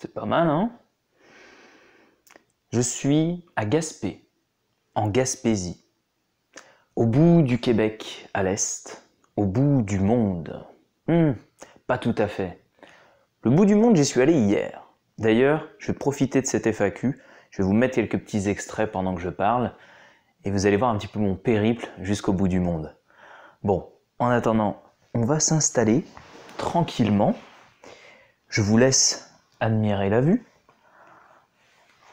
C'est pas mal, hein Je suis à Gaspé, en Gaspésie, au bout du Québec à l'est, au bout du monde. Hum, pas tout à fait. Le bout du monde, j'y suis allé hier. D'ailleurs, je vais profiter de cette FAQ, je vais vous mettre quelques petits extraits pendant que je parle, et vous allez voir un petit peu mon périple jusqu'au bout du monde. Bon, en attendant, on va s'installer tranquillement. Je vous laisse admirer la vue.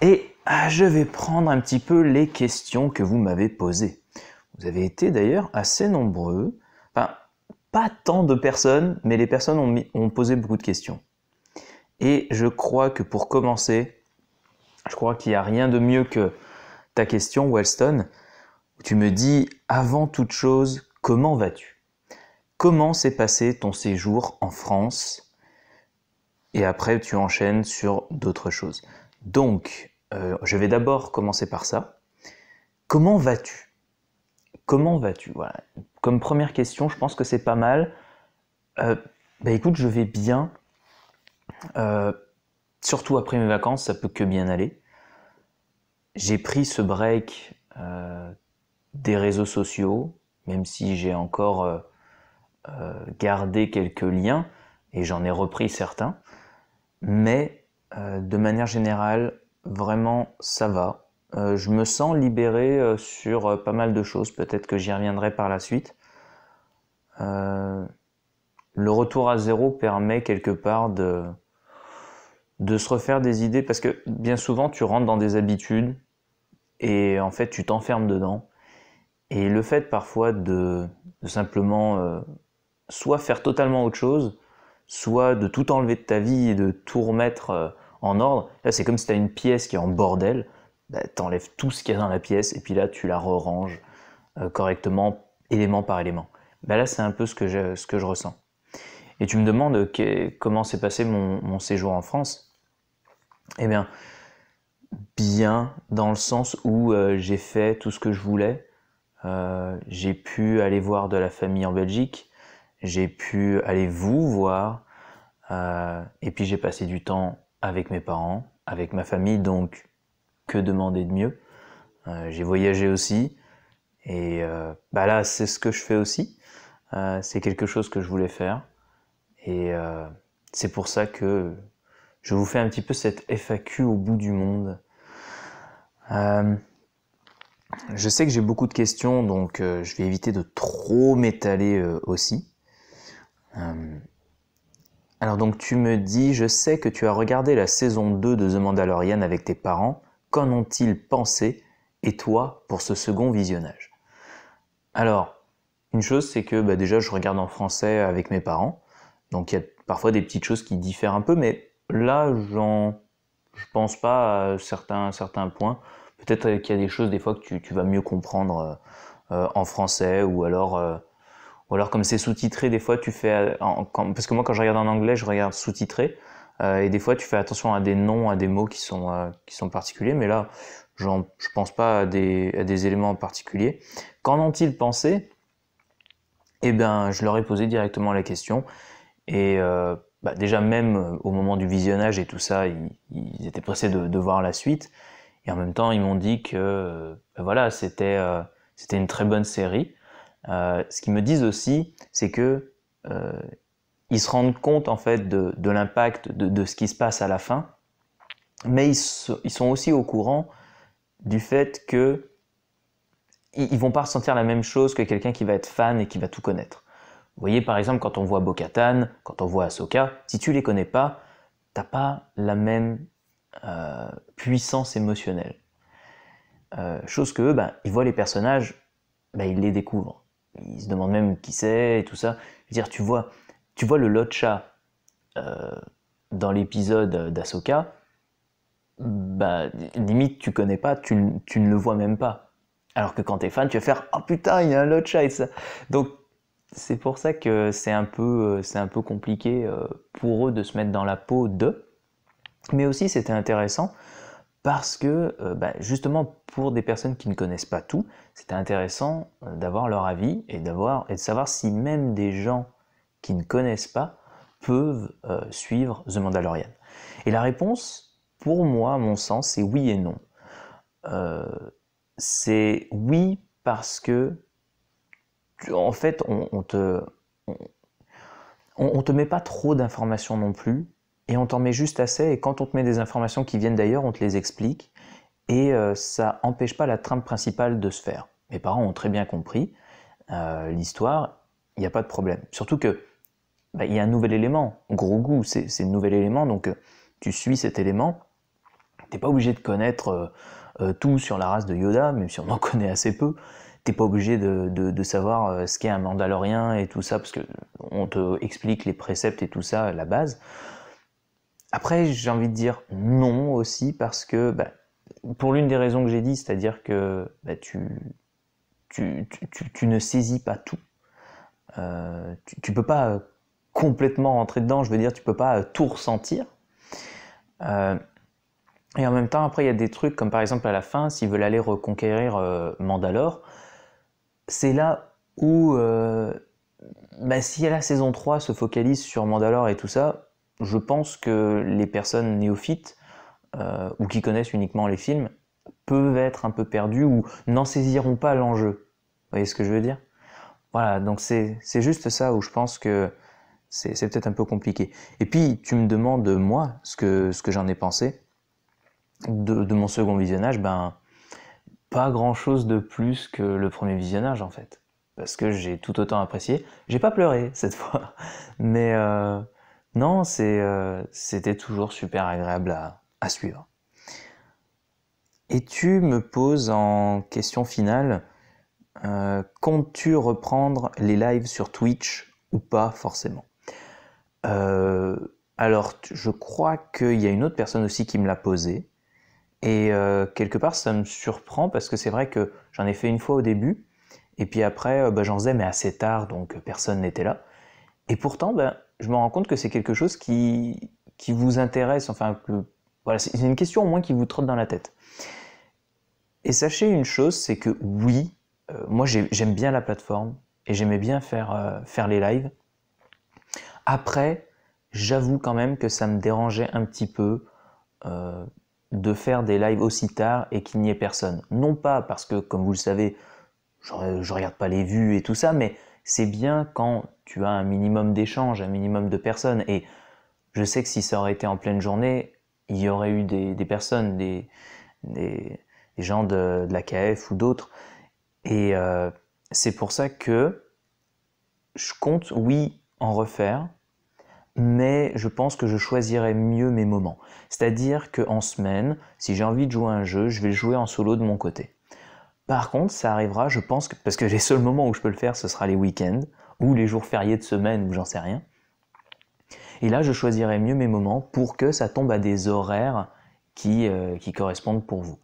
Et euh, je vais prendre un petit peu les questions que vous m'avez posées. Vous avez été d'ailleurs assez nombreux, enfin pas tant de personnes, mais les personnes ont, posé beaucoup de questions. Et je crois que pour commencer, je crois qu'il n'y a rien de mieux que ta question, Wellston, tu me dis, avant toute chose, comment vas-tu Comment s'est passé ton séjour en France et après tu enchaînes sur d'autres choses. Donc, euh, je vais d'abord commencer par ça. Comment vas-tu Comment vas-tu Voilà. Comme première question, je pense que c'est pas mal. Euh, bah, écoute, je vais bien. Euh, surtout après mes vacances, ça peut que bien aller. J'ai pris ce break des réseaux sociaux, même si j'ai encore gardé quelques liens et j'en ai repris certains mais euh, de manière générale, vraiment, ça va. Euh, je me sens libéré euh, sur pas mal de choses, peut-être que j'y reviendrai par la suite. le retour à zéro permet quelque part de, se refaire des idées, parce que bien souvent, tu rentres dans des habitudes, et en fait, tu t'enfermes dedans. Et le fait parfois de, simplement soit faire totalement autre chose, soit de tout enlever de ta vie et de tout remettre euh, en ordre. Là, c'est comme si tu as une pièce qui est en bordel, bah, tu enlèves tout ce qu'il y a dans la pièce et puis là, tu la re euh, correctement, élément par élément. Bah, là, c'est un peu ce que, je, ressens. Et tu me demandes comment s'est passé mon, séjour en France. Eh bien, bien dans le sens où euh, j'ai fait tout ce que je voulais. j'ai pu aller voir de la famille en Belgique j'ai pu aller vous voir, euh, et puis j'ai passé du temps avec mes parents, avec ma famille, donc que demander de mieux euh, J'ai voyagé aussi, et euh, bah là c'est ce que je fais aussi, c'est quelque chose que je voulais faire, et c'est pour ça que je vous fais un petit peu cette FAQ au bout du monde. Je sais que j'ai beaucoup de questions, donc je vais éviter de trop m'étaler aussi. Euh, alors donc tu me dis, je sais que tu as regardé la saison 2 de The Mandalorian avec tes parents, qu'en ont-ils pensé, et toi, pour ce second visionnage Alors, une chose, c'est que bah, déjà je regarde en français avec mes parents, donc il y a parfois des petites choses qui diffèrent un peu, mais là, j'en... je pense pas à certains, certains points. Peut-être qu'il y a des choses des fois que tu, vas mieux comprendre euh, euh, en français, ou alors... Ou alors comme c'est sous-titré, des fois tu fais... Euh, parce que moi quand je regarde en anglais, je regarde sous-titré. Euh, et des fois tu fais attention à des noms, à des mots qui sont, euh, particuliers. Mais là, je ne pense pas à des, éléments particuliers. Qu'en ont-ils pensé Eh bien, je leur ai posé directement la question. Et bah, déjà même au moment du visionnage et tout ça, ils, étaient pressés de, voir la suite. Et en même temps, ils m'ont dit que bah, voilà, c'était une très bonne série. Euh, ce qu'ils me disent aussi, c'est que euh, ils se rendent compte en fait de, l'impact de, ce qui se passe à la fin, mais ils, sont aussi au courant du fait que ils, vont pas ressentir la même chose que quelqu'un qui va être fan et qui va tout connaître. Vous voyez par exemple quand on voit bo quand on voit Ahsoka, si tu les connais pas, t'as pas la même euh, puissance émotionnelle. chose que ben, ils voient les personnages, ben, ils les découvrent. Ils se demandent même qui c'est et tout ça. Je veux dire, tu vois, tu vois le Lotcha euh, dans l'épisode d'Asoka, bah, limite, tu connais pas, tu, ne le vois même pas. Alors que quand t'es fan, tu vas faire Oh putain, il y a un Lotcha et ça. Donc, c'est pour ça que c'est un, peu, euh, un peu compliqué euh, pour eux de se mettre dans la peau d'eux. Mais aussi, c'était intéressant parce que euh, bah, justement pour des personnes qui ne connaissent pas tout, c'est intéressant euh, d'avoir leur avis et, de savoir si même des gens qui ne connaissent pas peuvent euh, suivre The Mandalorian. Et la réponse, pour moi, à mon sens, c'est oui et non. c'est oui parce que en fait, on, ne on te met pas trop d'informations non plus et on t'en met juste assez. Et quand on te met des informations qui viennent d'ailleurs, on te les explique. Et euh, ça n'empêche pas la trame principale de se faire. Mes parents ont très bien compris euh, l'histoire, il n'y a pas de problème. Surtout que bah, il y a un nouvel élément, gros goût, c'est le nouvel élément, donc euh, tu suis cet élément. tu T'es pas obligé de connaître tout sur la race de Yoda, même si on en connaît assez peu. tu T'es pas obligé de, savoir ce qu'est un Mandalorien et tout ça, parce que on te explique les préceptes et tout ça, la base. Après, j'ai envie de dire non aussi parce que, bah, pour l'une des raisons que j'ai dit, c'est-à-dire que bah, tu, tu, ne saisis pas tout. Euh, tu, ne peux pas complètement rentrer dedans, je veux dire, tu peux pas tout ressentir. Euh, et en même temps, après, il y a des trucs comme par exemple à la fin, s'ils veulent aller reconquérir euh, Mandalore, c'est là où, bah, si la saison 3 se focalise sur Mandalore et tout ça, je pense que les personnes néophytes euh, ou qui connaissent uniquement les films peuvent être un peu perdues ou n'en saisiront pas l'enjeu. Vous voyez ce que je veux dire Voilà, donc c'est juste ça où je pense que c'est peut-être un peu compliqué. Et puis, tu me demandes, moi, ce que, ce que j'en ai pensé de, mon second visionnage, ben, pas grand-chose de plus que le premier visionnage, en fait. Parce que j'ai tout autant apprécié. J'ai pas pleuré cette fois, mais... Euh, non, euh, c'était toujours super agréable à, suivre. Et tu me poses en question finale, euh, comptes-tu reprendre les lives sur Twitch ou pas forcément euh, Alors, je crois qu'il y a une autre personne aussi qui me l'a posé. Et quelque part, ça me surprend parce que c'est vrai que j'en ai fait une fois au début. Et puis après, bah, j'en faisais, mais assez tard, donc personne n'était là. Et pourtant, bah, je me rends compte que c'est quelque chose qui, vous intéresse, enfin, voilà, c'est une question au moins qui vous trotte dans la tête. Et sachez une chose, c'est que oui, euh, moi j'aime bien la plateforme et j'aimais bien faire, euh, faire les lives. Après, j'avoue quand même que ça me dérangeait un petit peu euh, de faire des lives aussi tard et qu'il n'y ait personne. Non pas parce que, comme vous le savez, je, ne regarde pas les vues et tout ça, mais c'est bien quand tu as un minimum d'échanges, un minimum de personnes. Et je sais que si ça aurait été en pleine journée, il y aurait eu des, personnes, des, gens de, la KF ou d'autres. Et euh, c'est pour ça que je compte, oui, en refaire, mais je pense que je choisirais mieux mes moments. C'est-à-dire qu'en semaine, si j'ai envie de jouer un jeu, je vais le jouer en solo de mon côté. Par contre, ça arrivera, je pense, parce que les seuls moments où je peux le faire, ce sera les week-ends, ou les jours fériés de semaine, ou j'en sais rien. Et là, je choisirai mieux mes moments pour que ça tombe à des horaires qui, euh, qui correspondent pour vous.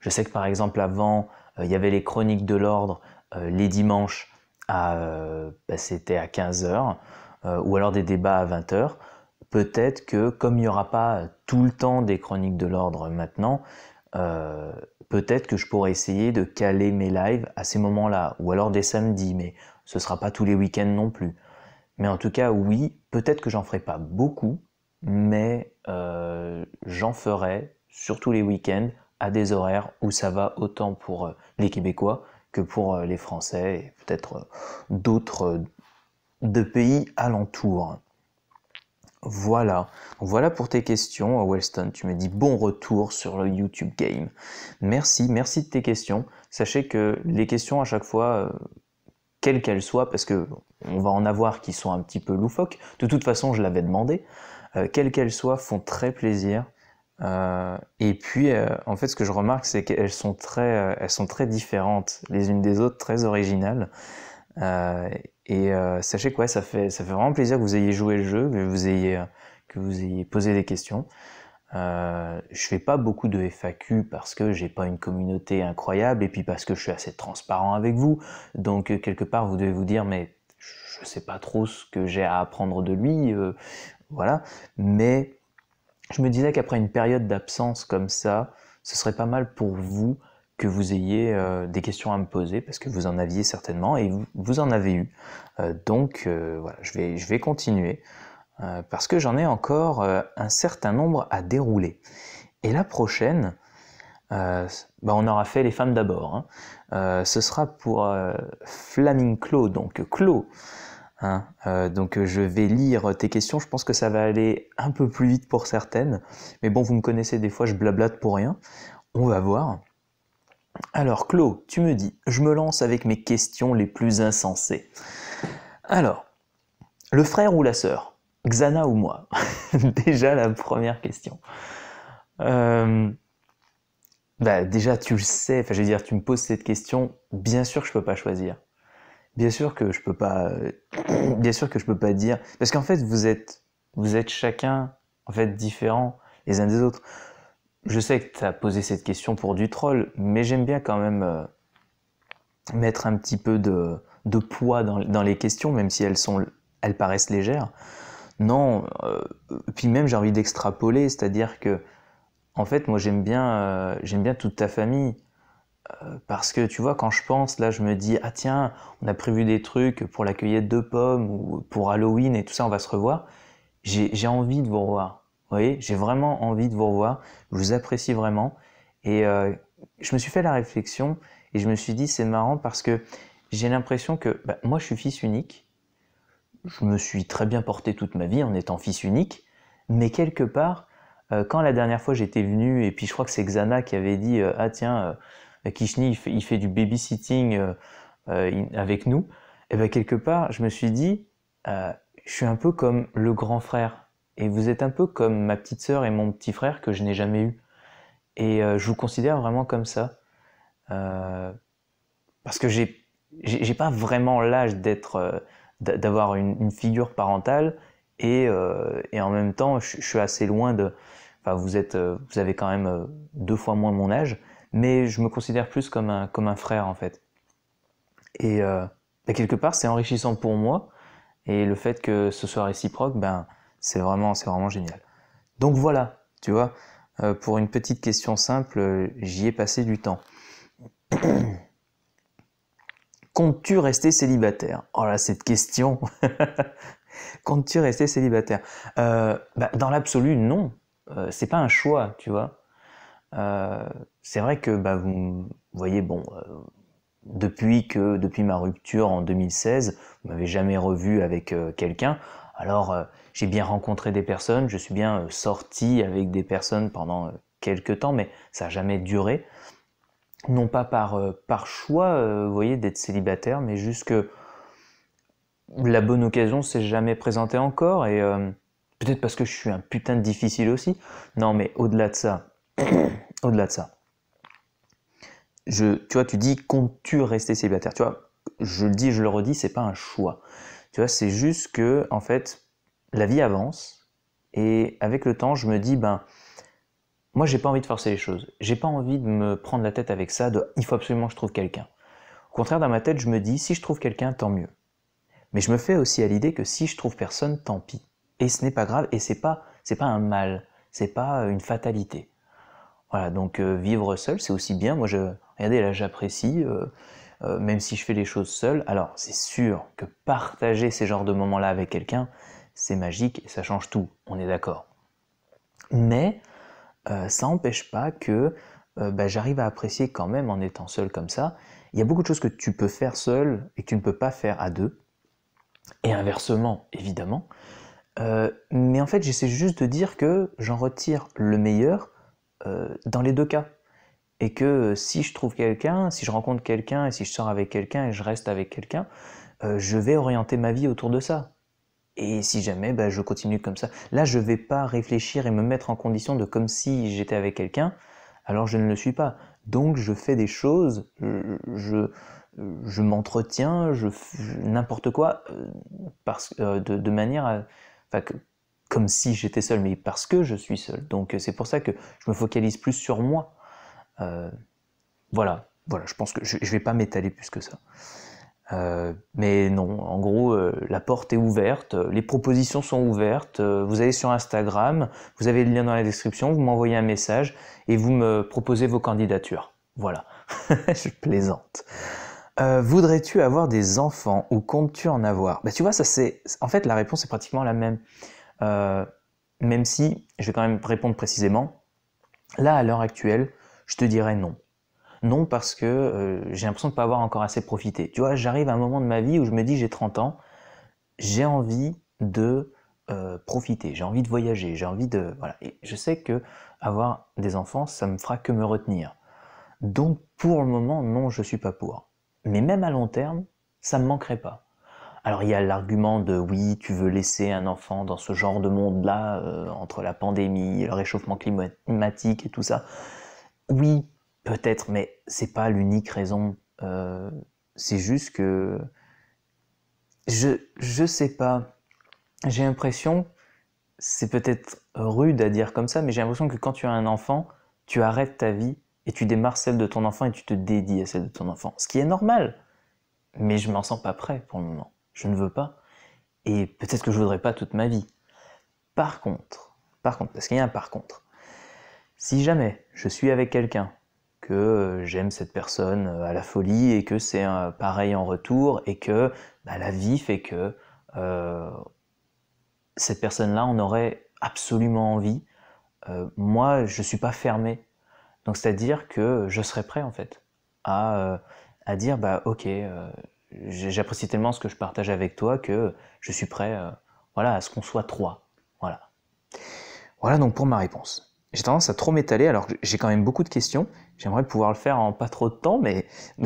Je sais que par exemple, avant, euh, il y avait les chroniques de l'ordre euh, les dimanches, bah, c'était à 15h, ou alors des débats à 20h. Peut-être que comme il n'y aura pas tout le temps des chroniques de l'ordre maintenant, euh, peut-être que je pourrais essayer de caler mes lives à ces moments-là, ou alors des samedis, mais ce sera pas tous les week-ends non plus. Mais en tout cas, oui, peut-être que j'en ferai pas beaucoup, mais euh, j'en ferai surtout les week-ends à des horaires où ça va autant pour euh, les Québécois que pour les Français et peut-être d'autres de pays alentours. Voilà. voilà pour tes questions, euh, Wellston. Tu me dis bon retour sur le YouTube Game. Merci, merci de tes questions. Sachez que les questions à chaque fois, euh, quelles qu'elles soient, parce que on va en avoir qui sont un petit peu loufoques. De toute façon, je l'avais demandé. Euh, quelles qu'elles soient, font très plaisir. et puis, en fait, ce que je remarque, c'est qu'elles sont très, elles sont très différentes les unes des autres, très originales. Euh, et euh, sachez quoi, ça fait ça fait vraiment plaisir que vous ayez joué le jeu, que vous ayez euh, que vous ayez posé des questions. Euh, je fais pas beaucoup de FAQ parce que j'ai pas une communauté incroyable et puis parce que je suis assez transparent avec vous. Donc quelque part vous devez vous dire mais je sais pas trop ce que j'ai à apprendre de lui, voilà. Mais je me disais qu'après une période d'absence comme ça, ce serait pas mal pour vous que vous ayez euh, des questions à me poser parce que vous en aviez certainement et vous, en avez eu. Euh, donc euh, voilà, je vais, je vais continuer parce que j'en ai encore un certain nombre à dérouler. Et la prochaine, bah, on aura fait les femmes d'abord. Hein. ce sera pour Flaming Claw, donc Claw. Hein. donc je vais lire tes questions, je pense que ça va aller un peu plus vite pour certaines, mais bon, vous me connaissez des fois, je blablate pour rien, on va voir. Alors, Claude, tu me dis, je me lance avec mes questions les plus insensées. Alors, le frère ou la sœur Xana ou moi Déjà la première question. Euh, bah, déjà, tu le sais, enfin, je veux dire, tu me poses cette question, bien sûr que je peux pas choisir. Bien sûr que je peux pas, bien sûr que je peux pas dire, parce qu'en fait, vous êtes, vous êtes chacun, en fait, différent les uns des autres je sais que tu as posé cette question pour du troll, mais j'aime bien quand même euh, mettre un petit peu de, poids dans, les questions, même si elles, sont, elles paraissent légères. Non, euh, puis même j'ai envie d'extrapoler, c'est-à-dire que, en fait, moi j'aime bien, euh, j'aime bien toute ta famille. Parce que tu vois, quand je pense, là, je me dis, ah tiens, on a prévu des trucs pour la cueillette de pommes ou pour Halloween et tout ça, on va se revoir. J'ai envie de vous revoir voyez, j'ai vraiment envie de vous revoir, je vous apprécie vraiment. Et euh, je me suis fait la réflexion et je me suis dit, c'est marrant parce que j'ai l'impression que bah, moi, je suis fils unique. Je me suis très bien porté toute ma vie en étant fils unique. Mais quelque part, euh, quand la dernière fois j'étais venu, et puis je crois que c'est Xana qui avait dit euh, Ah tiens, Kishni, il fait, du babysitting avec nous. Et bien, quelque part, je me suis dit Je suis un peu comme le grand frère et vous êtes un peu comme ma petite sœur et mon petit frère que je n'ai jamais eu. Et euh, je vous considère vraiment comme ça. Euh, parce que j'ai, n'ai pas vraiment l'âge d'être, euh, d'avoir une, figure parentale et, et, en même temps, je, suis assez loin de. Enfin, vous êtes, vous avez quand même deux fois moins mon âge, mais je me considère plus comme un, comme un frère en fait. Et bah, quelque part, c'est enrichissant pour moi. Et le fait que ce soit réciproque, ben, c'est vraiment, c'est vraiment génial. Donc voilà, tu vois, euh, pour une petite question simple, euh, j'y ai passé du temps. Comptes-tu rester célibataire Oh là, cette question Comptes-tu rester célibataire euh, bah, Dans l'absolu, non. c'est pas un choix, tu vois. c'est vrai que bah, vous voyez, bon, depuis que depuis ma rupture en 2016, vous m'avez jamais revu avec quelqu'un. Alors j'ai bien rencontré des personnes, je suis bien euh, sorti avec des personnes pendant euh, quelques temps, mais ça n'a jamais duré. Non pas par, euh, par choix, vous voyez, d'être célibataire, mais juste que la bonne occasion s'est jamais présentée encore, et peut-être parce que je suis un putain de difficile aussi. Non, mais au-delà de ça, au-delà de ça, je, tu vois, tu dis comptes-tu rester célibataire Tu vois, je le dis, je le redis, c'est pas un choix. Tu vois, c'est juste que, en fait, la vie avance et avec le temps, je me dis ben moi j'ai pas envie de forcer les choses. J'ai pas envie de me prendre la tête avec ça de il faut absolument que je trouve quelqu'un. Au contraire, dans ma tête, je me dis si je trouve quelqu'un, tant mieux. Mais je me fais aussi à l'idée que si je trouve personne, tant pis. Et ce n'est pas grave et c'est pas pas un mal, c'est pas une fatalité. Voilà, donc euh, vivre seul, c'est aussi bien. Moi, je, regardez, là, j'apprécie, euh, euh, même si je fais les choses seul. Alors, c'est sûr que partager ces genres de moments-là avec quelqu'un, c'est magique et ça change tout, on est d'accord. Mais euh, ça n'empêche pas que euh, bah, j'arrive à apprécier quand même en étant seul comme ça. Il y a beaucoup de choses que tu peux faire seul et que tu ne peux pas faire à deux. Et inversement, évidemment. Euh, mais en fait, j'essaie juste de dire que j'en retire le meilleur dans les deux cas. Et que si je trouve quelqu'un, si je rencontre quelqu'un, et si je sors avec quelqu'un et je reste avec quelqu'un, je vais orienter ma vie autour de ça. Et si jamais bah, je continue comme ça, là je ne vais pas réfléchir et me mettre en condition de comme si j'étais avec quelqu'un, alors je ne le suis pas. Donc je fais des choses, je, m'entretiens, je, n'importe quoi, euh, euh, de, manière, comme si j'étais seul, mais parce que je suis seul. Donc euh, c'est pour ça que je me focalise plus sur moi. voilà, voilà, je pense que je, ne vais pas m'étaler plus que ça. Euh, mais non, en gros, euh, la porte est ouverte, euh, les propositions sont ouvertes. vous allez sur Instagram, vous avez le lien dans la description, vous m'envoyez un message et vous me proposez vos candidatures. Voilà, je plaisante. Voudrais-tu avoir des enfants ou comptes-tu en avoir Bah tu vois, ça c'est, en fait, la réponse est pratiquement la même. même si, je vais quand même répondre précisément. Là, à l'heure actuelle, je te dirais non non parce que euh, j'ai l'impression de pas avoir encore assez profité. Tu vois, j'arrive à un moment de ma vie où je me dis j'ai 30 ans, j'ai envie de euh, profiter, j'ai envie de voyager, j'ai envie de voilà. je sais que avoir des enfants, ça me fera que me retenir. Donc pour le moment, non, je suis pas pour. Mais même à long terme, ça me manquerait pas. Alors il y a l'argument de oui, tu veux laisser un enfant dans ce genre de monde-là, euh, entre la pandémie, le réchauffement climatique et tout ça. Oui, Peut-être, mais c'est pas l'unique raison. Euh, c'est juste que je je sais pas. J'ai l'impression, c'est peut-être rude à dire comme ça, mais j'ai l'impression que quand tu as un enfant, tu arrêtes ta vie et tu démarres celle de ton enfant et tu te dédies à celle de ton enfant, ce qui est normal. Mais je m'en sens pas prêt pour le moment. Je ne veux pas. Et peut-être que je voudrais pas toute ma vie. Par contre, par contre, parce qu'il y a un par contre. Si jamais je suis avec quelqu'un que euh, j'aime cette personne euh, à la folie et que c'est pareil en retour et que bah, la vie fait que euh, cette personne-là en aurait absolument envie. moi, je ne suis pas fermé. Donc, c'est-à-dire que je serais prêt, en fait, à, dire, bah, ok, j'apprécie tellement ce que je partage avec toi que je suis prêt, voilà, à ce qu'on soit trois. Voilà. Voilà donc pour ma réponse j'ai tendance à trop m'étaler alors j'ai quand même beaucoup de questions. J'aimerais pouvoir le faire en pas trop de temps, mais,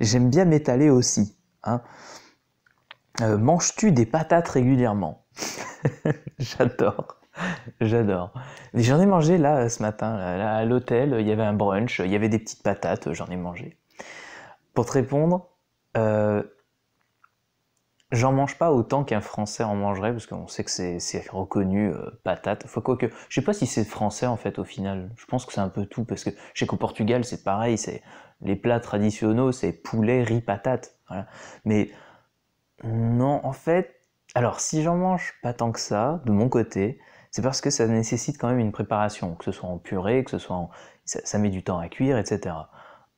j'aime bien m'étaler aussi. Hein. Euh, manges-tu des patates régulièrement J'adore. J'adore. J'en ai mangé là ce matin, à l'hôtel, il y avait un brunch, il y avait des petites patates, j'en ai mangé. Pour te répondre, euh, J'en mange pas autant qu'un Français en mangerait, parce qu'on sait que c'est reconnu euh, patate. Faut quoi que, je sais pas si c'est français en fait au final. Je pense que c'est un peu tout, parce que je sais qu'au Portugal c'est pareil, c'est les plats traditionnels, c'est poulet, riz, patate. Voilà. Mais non, en fait, alors si j'en mange pas tant que ça, de mon côté, c'est parce que ça nécessite quand même une préparation, que ce soit en purée, que ce soit en, ça, met du temps à cuire, etc.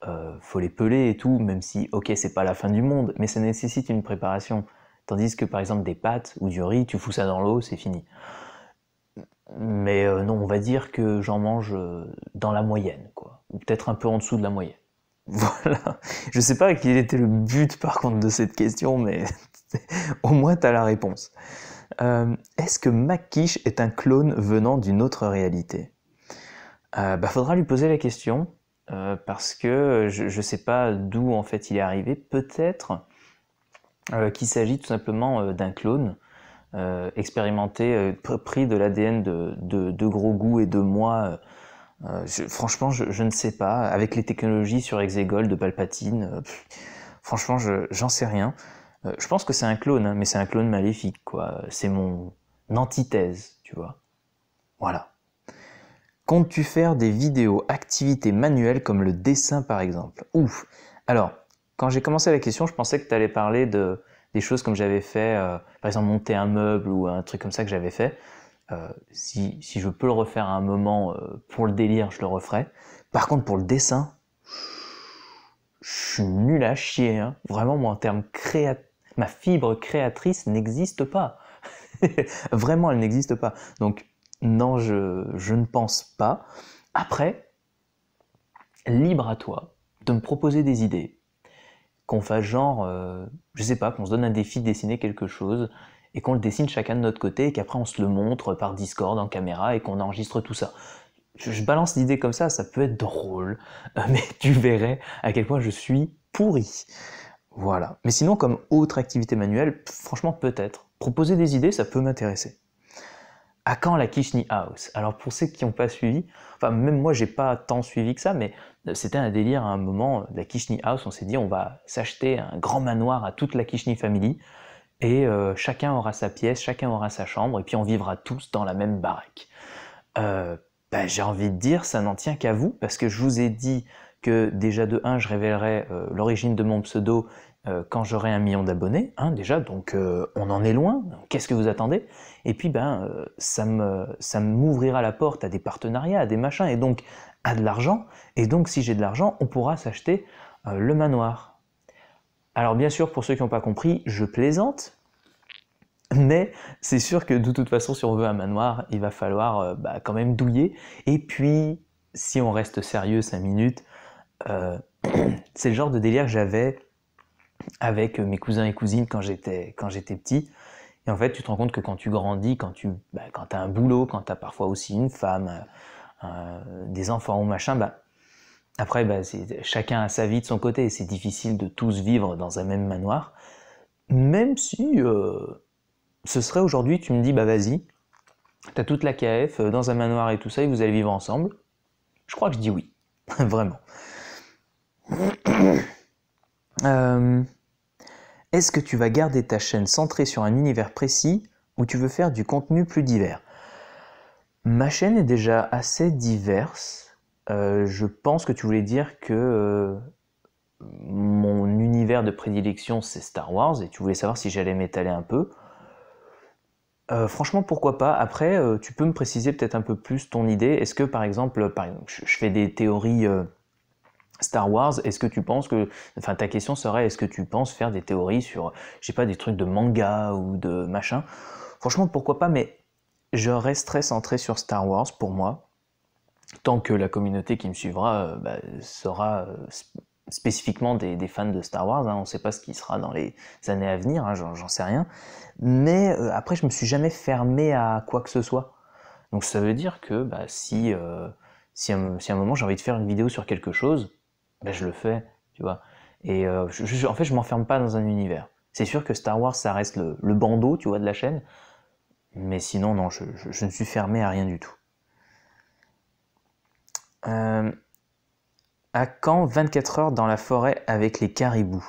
Euh, faut les peler et tout, même si, ok, c'est pas la fin du monde, mais ça nécessite une préparation. Tandis que par exemple des pâtes ou du riz, tu fous ça dans l'eau, c'est fini. Mais euh, non, on va dire que j'en mange euh, dans la moyenne, quoi. Ou peut-être un peu en dessous de la moyenne. Voilà. Je sais pas quel était le but par contre de cette question, mais au moins tu as la réponse. Euh, est-ce que MacKish est un clone venant d'une autre réalité bah, Faudra lui poser la question, parce que je ne sais pas d'où en fait il est arrivé. Peut-être euh, qu'il s'agit tout simplement euh, d'un clone euh, expérimenté, pris de l'ADN de, gros goût et de moi. franchement, je, ne sais pas. Avec les technologies sur Exegol de Palpatine, franchement, j'en sais rien. je pense que c'est un clone, hein, mais c'est un clone maléfique, quoi. C'est mon antithèse, tu vois. Voilà. Comptes-tu faire des vidéos activités manuelles comme le dessin par exemple Ouf Alors, quand j'ai commencé la question, je pensais que tu allais parler de, des choses comme j'avais fait, euh, par exemple monter un meuble ou un truc comme ça que j'avais fait. Euh, si, je peux le refaire à un moment euh, pour le délire, je le referai. Par contre, pour le dessin, je suis nul à chier. Hein. Vraiment, moi, en termes créatifs, ma fibre créatrice n'existe pas. Vraiment, elle n'existe pas. Donc, non, je, je ne pense pas. Après, libre à toi de me proposer des idées qu'on fasse genre, euh, je sais pas, qu'on se donne un défi de dessiner quelque chose et qu'on le dessine chacun de notre côté et qu'après on se le montre par Discord en caméra et qu'on enregistre tout ça. Je, je balance l'idée comme ça, ça peut être drôle, euh, mais tu verrais à quel point je suis pourri. Voilà. Mais sinon, comme autre activité manuelle, franchement, peut-être. Proposer des idées, ça peut m'intéresser à quand la Kishni House Alors pour ceux qui n'ont pas suivi, enfin même moi j'ai pas tant suivi que ça, mais euh, c'était un délire à un moment, euh, la Kishni House, on s'est dit on va s'acheter un grand manoir à toute la Kishni family, et euh, chacun aura sa pièce, chacun aura sa chambre, et puis on vivra tous dans la même baraque. Bah, j'ai envie de dire, ça n'en tient qu'à vous, parce que je vous ai dit que déjà de 1, je révélerai l'origine de mon pseudo quand j'aurai un million d'abonnés, hein, déjà, donc on en est loin, qu'est-ce que vous attendez et puis, ben, euh, ça me, m'ouvrira la porte à des partenariats, à des machins, et donc à de l'argent. Et donc, si j'ai de l'argent, on pourra s'acheter euh, le manoir. Alors, bien sûr, pour ceux qui n'ont pas compris, je plaisante. Mais c'est sûr que de toute façon, si on veut un manoir, il va falloir euh, bah, quand même douiller. Et puis, si on reste sérieux 5 minutes, c'est le genre de délire que j'avais avec mes cousins et cousines quand j'étais petit. Et en fait, tu te rends compte que quand tu grandis, quand tu bah, quand as un boulot, quand tu as parfois aussi une femme, euh, euh, des enfants ou machin, bah, après, bah, chacun a sa vie de son côté et c'est difficile de tous vivre dans un même manoir. Même si euh, ce serait aujourd'hui, tu me dis, bah vas-y, tu as toute la KF dans un manoir et tout ça et vous allez vivre ensemble. Je crois que je dis oui, vraiment. Est-ce que tu vas garder ta chaîne centrée sur un univers précis ou tu veux faire du contenu plus divers Ma chaîne est déjà assez diverse. Euh, je pense que tu voulais dire que euh, mon univers de prédilection c'est Star Wars et tu voulais savoir si j'allais m'étaler un peu. Euh, franchement, pourquoi pas Après, tu peux me préciser peut-être un peu plus ton idée. Est-ce que par exemple, par exemple je, fais des théories Star Wars, est-ce que tu penses que, enfin, ta question serait, est-ce que tu penses faire des théories sur, je sais pas, des trucs de manga ou de machin Franchement, pourquoi pas, mais je resterai centré sur Star Wars pour moi, tant que la communauté qui me suivra euh, bah, sera euh, spécifiquement des, fans de Star Wars. Hein. On ne sait pas ce qui sera dans les années à venir, hein, j'en sais rien. Mais euh, après, je me suis jamais fermé à quoi que ce soit. Donc ça veut dire que bah, si, si, à, un moment j'ai envie de faire une vidéo sur quelque chose, ben, je le fais, tu vois. Et euh, en fait, je m'enferme pas dans un univers. C'est sûr que Star Wars, ça reste le, bandeau, tu vois, de la chaîne. Mais sinon, non, je, ne suis fermé à rien du tout. Euh, à quand 24 heures dans la forêt avec les caribous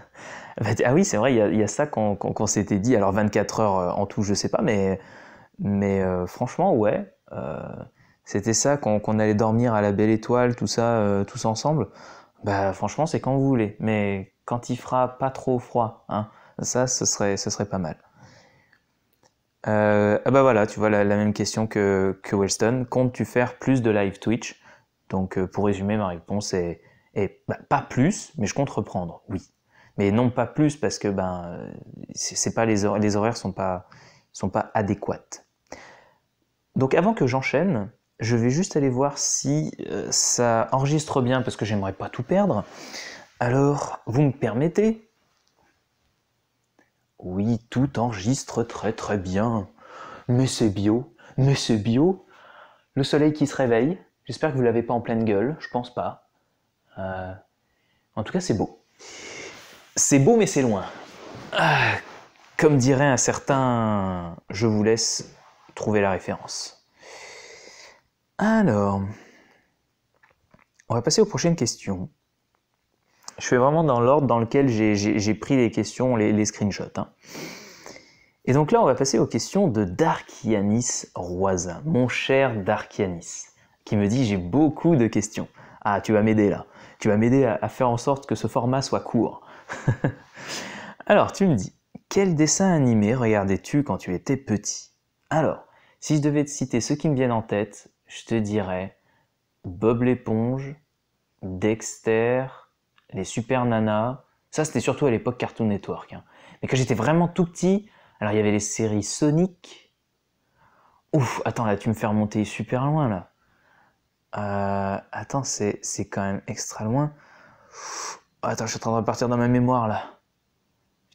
bah, Ah oui, c'est vrai, il y, a ça qu'on s'était dit. Alors 24 heures euh, en tout, je sais pas, mais, mais franchement, ouais. C'était ça qu'on allait dormir à la Belle Étoile, tout ça, euh, tous ensemble. Bah franchement, c'est quand vous voulez. Mais quand il fera pas trop froid, hein, ça, ce serait, serait pas mal. Euh, ah bah voilà, tu vois la, même question que, que Wellston. Comptes-tu faire plus de live Twitch Donc euh, pour résumer, ma réponse est, est bah, pas plus, mais je compte reprendre, oui. Mais non pas plus parce que ben c'est pas les, les horaires sont pas sont pas adéquates. Donc avant que j'enchaîne, je vais juste aller voir si euh, ça enregistre bien parce que j'aimerais pas tout perdre. Alors, vous me permettez Oui, tout enregistre très très bien. Mais c'est bio, mais c'est bio. Le soleil qui se réveille, j'espère que vous l'avez pas en pleine gueule, je pense pas. Euh, en tout cas, c'est beau. C'est beau, mais c'est loin. Ah, comme dirait un certain, je vous laisse trouver la référence. Alors, on va passer aux prochaines questions. Je fais vraiment dans l'ordre dans lequel j'ai pris les questions, les, screenshots. Hein. Et donc là, on va passer aux questions de Darkianis Roisin, mon cher Darkianis, qui me dit j'ai beaucoup de questions. Ah, tu vas m'aider là. Tu vas m'aider à, à, faire en sorte que ce format soit court. Alors, tu me dis, quel dessin animé regardais-tu quand tu étais petit Alors, si je devais te citer ceux qui me viennent en tête, je te dirais Bob l'éponge, Dexter, les Super Nanas. Ça, c'était surtout à l'époque Cartoon Network. Hein. Mais quand j'étais vraiment tout petit, alors il y avait les séries Sonic. Ouf, attends, là, tu me fais remonter super loin, là. Euh, attends, c'est quand même extra loin. Attends, je suis en train de repartir dans ma mémoire, là.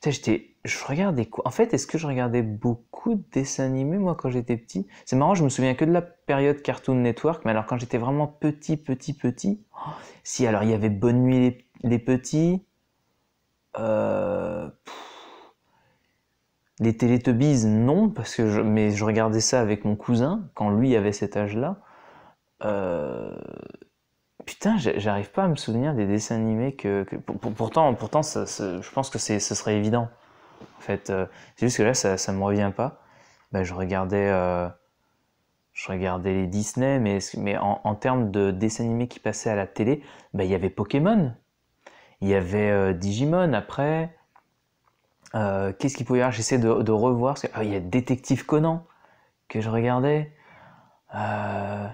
Putain, j'étais. Je regardais quoi En fait, est-ce que je regardais beaucoup de dessins animés, moi, quand j'étais petit C'est marrant, je me souviens que de la période Cartoon Network, mais alors quand j'étais vraiment petit, petit, petit. Oh, si, alors il y avait Bonne Nuit les, Petits. Euh, les Teletubbies, non, parce que je... mais je regardais ça avec mon cousin, quand lui avait cet âge-là. Euh, Putain, j'arrive pas à me souvenir des dessins animés que. pourtant, pourtant je pense que ce serait évident. En fait, euh, c'est juste que là, ça, ne me revient pas. Ben, je regardais. Euh, je regardais les Disney, mais, mais en, termes de dessins animés qui passaient à la télé, ben, il y avait Pokémon. Il y avait euh, Digimon après. Qu'est-ce qu'il pouvait y avoir J'essaie de, revoir. Ah, il y a Détective Conan que je regardais. Euh.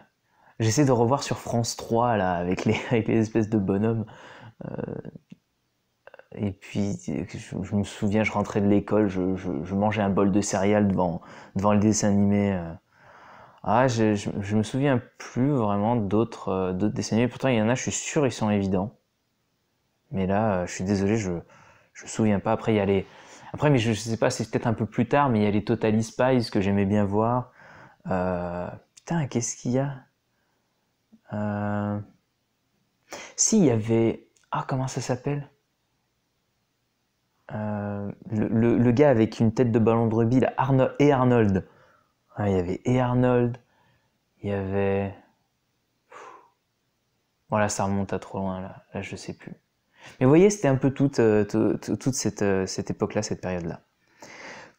J'essaie de revoir sur France 3, là, avec les, les espèces de bonhommes. Euh, et puis, je, me souviens, je rentrais de l'école, je, mangeais un bol de céréales devant, devant le dessin animé. Euh. Ah, je, je, me souviens plus vraiment euh, d'autres dessins animés. Pourtant, il y en a, je suis sûr, ils sont évidents. Mais là, je suis désolé, je ne me souviens pas. Après, il y a les... Après, mais je ne sais pas, c'est peut-être un peu plus tard, mais il y a les Total Spies que j'aimais bien voir. Putain, qu'est-ce qu'il y a euh, s'il Si, y avait. Ah, comment ça s'appelle euh, le, gars avec une tête de ballon de rugby, et Arnold. il y avait et Arnold. Il y avait. Voilà, ça remonte à trop loin, là. Là, je sais plus. Mais vous voyez, c'était un peu toute, euh, cette, cette époque-là, cette période-là.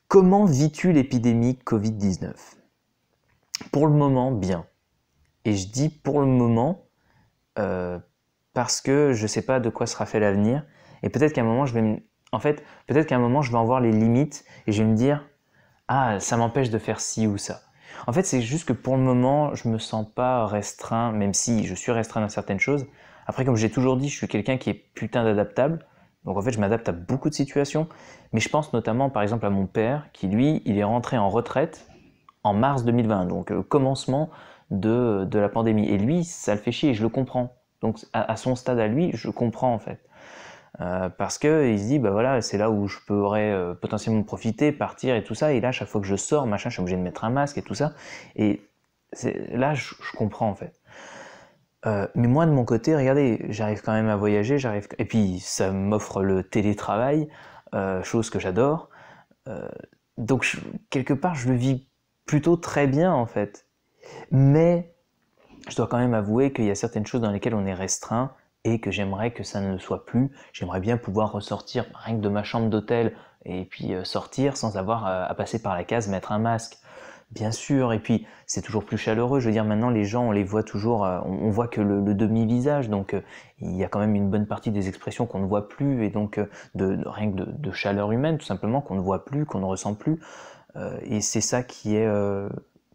Comment vis-tu l'épidémie Covid-19 Pour le moment, bien. Et je dis pour le moment, euh, parce que je ne sais pas de quoi sera fait l'avenir. Et peut-être qu'à un moment, je vais En fait, peut-être qu'à un moment, je vais en voir les limites et je vais me dire, ah, ça m'empêche de faire ci ou ça. En fait, c'est juste que pour le moment, je me sens pas restreint, même si je suis restreint dans certaines choses. Après, comme j'ai toujours dit, je suis quelqu'un qui est putain d'adaptable. Donc en fait, je m'adapte à beaucoup de situations. Mais je pense notamment, par exemple, à mon père, qui lui, il est rentré en retraite en mars 2020, donc le euh, commencement de, la pandémie. Et lui, ça le fait chier, et je le comprends. Donc à, son stade à lui, je comprends en fait. Euh, parce que il se dit bah voilà c'est là où je pourrais euh, potentiellement profiter partir et tout ça et là chaque fois que je sors machin je suis obligé de mettre un masque et tout ça et là je, comprends en fait euh, mais moi de mon côté regardez j'arrive quand même à voyager j'arrive et puis ça m'offre le télétravail chose que j'adore donc quelque part je le vis plutôt très bien en fait mais je dois quand même avouer qu'il y a certaines choses dans lesquelles on est restreint et que j'aimerais que ça ne soit plus. J'aimerais bien pouvoir ressortir rien que de ma chambre d'hôtel et puis euh, sortir sans avoir à passer par la case mettre un masque. Bien sûr, et puis c'est toujours plus chaleureux. Je veux dire, maintenant les gens, on les voit toujours, euh, on voit que le, demi-visage, donc euh, il y a quand même une bonne partie des expressions qu'on ne voit plus, et donc de, rien que de, de, chaleur humaine, tout simplement, qu'on ne voit plus, qu'on ne ressent plus. et c'est ça qui est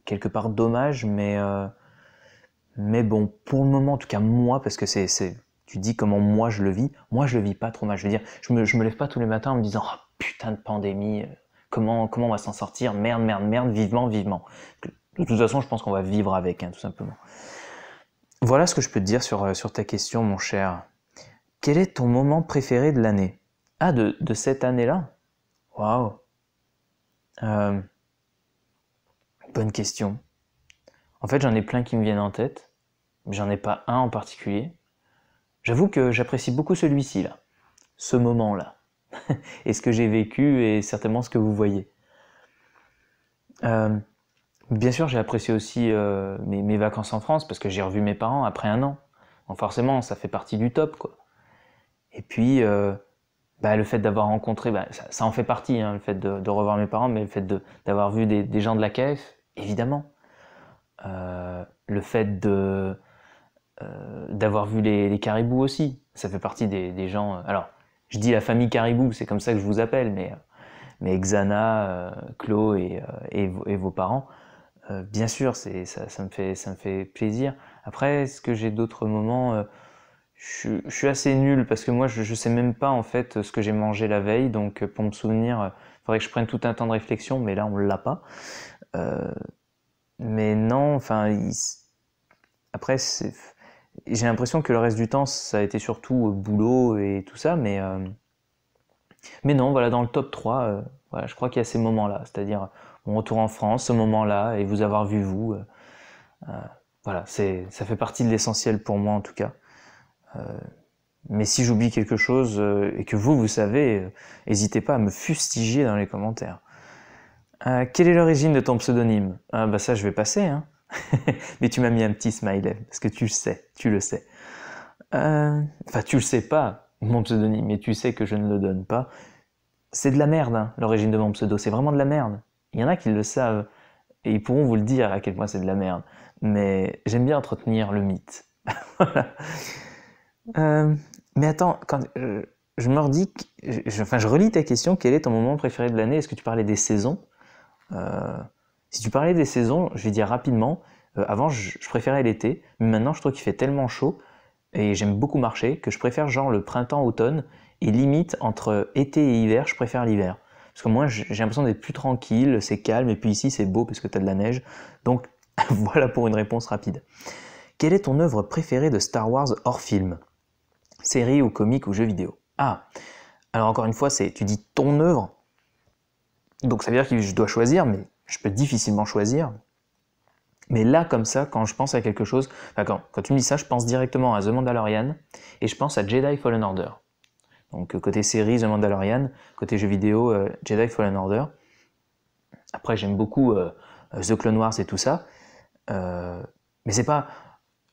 quelque part dommage, mais, euh, mais bon, pour le moment, en tout cas moi, parce que c'est, tu dis comment moi je le vis, moi je le vis pas trop mal. Je veux dire, je me, je me lève pas tous les matins en me disant oh, putain de pandémie, euh, comment, comment on va s'en sortir, merde, merde, merde, vivement, vivement. De toute façon, je pense qu'on va vivre avec, hein, tout simplement. Voilà ce que je peux te dire sur, euh, sur ta question, mon cher. Quel est ton moment préféré de l'année Ah, de, de cette année-là Waouh Bonne question. En fait, j'en ai plein qui me viennent en tête, mais j'en ai pas un en particulier. J'avoue que j'apprécie beaucoup celui-ci là, ce moment-là, et ce que j'ai vécu et certainement ce que vous voyez. Euh, bien sûr, j'ai apprécié aussi euh, mes, vacances en France parce que j'ai revu mes parents après un an. forcément, ça fait partie du top quoi. Et puis, euh, bah, le fait d'avoir rencontré, bah, ça, en fait partie, hein, le fait de, revoir mes parents, mais le fait d'avoir vu des, gens de la caisse évidemment. Euh, le fait de euh, d'avoir vu les, caribous aussi, ça fait partie des, gens. Euh, alors, je dis la famille caribou, c'est comme ça que je vous appelle, mais mais Xana, Chlo et, et, vos, parents, bien sûr, c'est ça, me fait ça me fait plaisir. Après, est-ce que j'ai d'autres moments je, suis assez nul parce que moi je, ne sais même pas en fait ce que j'ai mangé la veille donc pour me souvenir il faudrait que je prenne tout un temps de réflexion mais là on ne l'a pas euh, mais non, enfin, après, j'ai l'impression que le reste du temps, ça a été surtout euh, boulot et tout ça, mais, euh, mais non, voilà, dans le top 3, voilà, je crois qu'il y a ces moments-là, c'est-à-dire mon retour en France, ce moment-là, et vous avoir vu vous. voilà, c'est, ça fait partie de l'essentiel pour moi en tout cas. mais si j'oublie quelque chose et que vous, vous savez, n'hésitez pas à me fustiger dans les commentaires. Euh, quelle est l'origine de ton pseudonyme Ah bah ça je vais passer, hein. Mais tu m'as mis un petit smiley, parce que tu le sais, tu le sais. Euh, enfin tu le sais pas, mon pseudonyme, mais tu sais que je ne le donne pas. C'est de la merde, hein, l'origine de mon pseudo, c'est vraiment de la merde. Il y en a qui le savent, et ils pourront vous le dire à quel point c'est de la merde. Mais j'aime bien entretenir le mythe. Euh, mais attends, quand je me redis, enfin je relis ta question, quel est ton moment préféré de l'année Est-ce que tu parlais des saisons euh, si tu parlais des saisons, je vais dire rapidement. Euh, avant, je, préférais l'été, mais maintenant, je trouve qu'il fait tellement chaud et j'aime beaucoup marcher que je préfère genre le printemps-automne et limite entre été et hiver, je préfère l'hiver. Parce que moi, j'ai l'impression d'être plus tranquille, c'est calme, et puis ici, c'est beau parce que tu as de la neige. Donc, voilà pour une réponse rapide. Quelle est ton œuvre préférée de Star Wars hors film Série ou comique ou jeu vidéo Ah, alors encore une fois, c'est tu dis ton œuvre donc ça veut dire que je dois choisir, mais je peux difficilement choisir. Mais là, comme ça, quand je pense à quelque chose, quand, tu me dis ça, je pense directement à The Mandalorian et je pense à Jedi Fallen Order. Donc euh, côté série, The Mandalorian, côté jeu vidéo, euh, Jedi Fallen Order. Après, j'aime beaucoup euh, The Clone Wars et tout ça. mais c'est pas.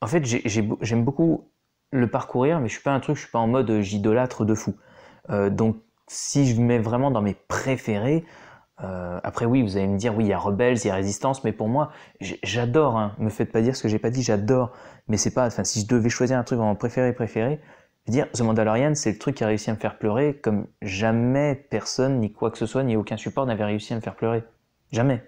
En fait, j'aime beaucoup le parcourir, mais je suis pas un truc, je suis pas en mode j'idolâtre de fou. donc si je mets vraiment dans mes préférés, euh, après oui, vous allez me dire oui, il y a Rebels, il y a Résistance, mais pour moi, j'adore. Hein. Me faites pas dire ce que j'ai pas dit, j'adore. Mais c'est pas, enfin, si je devais choisir un truc vraiment préféré, préféré, je veux dire The Mandalorian, c'est le truc qui a réussi à me faire pleurer comme jamais personne, ni quoi que ce soit, ni aucun support n'avait réussi à me faire pleurer, jamais.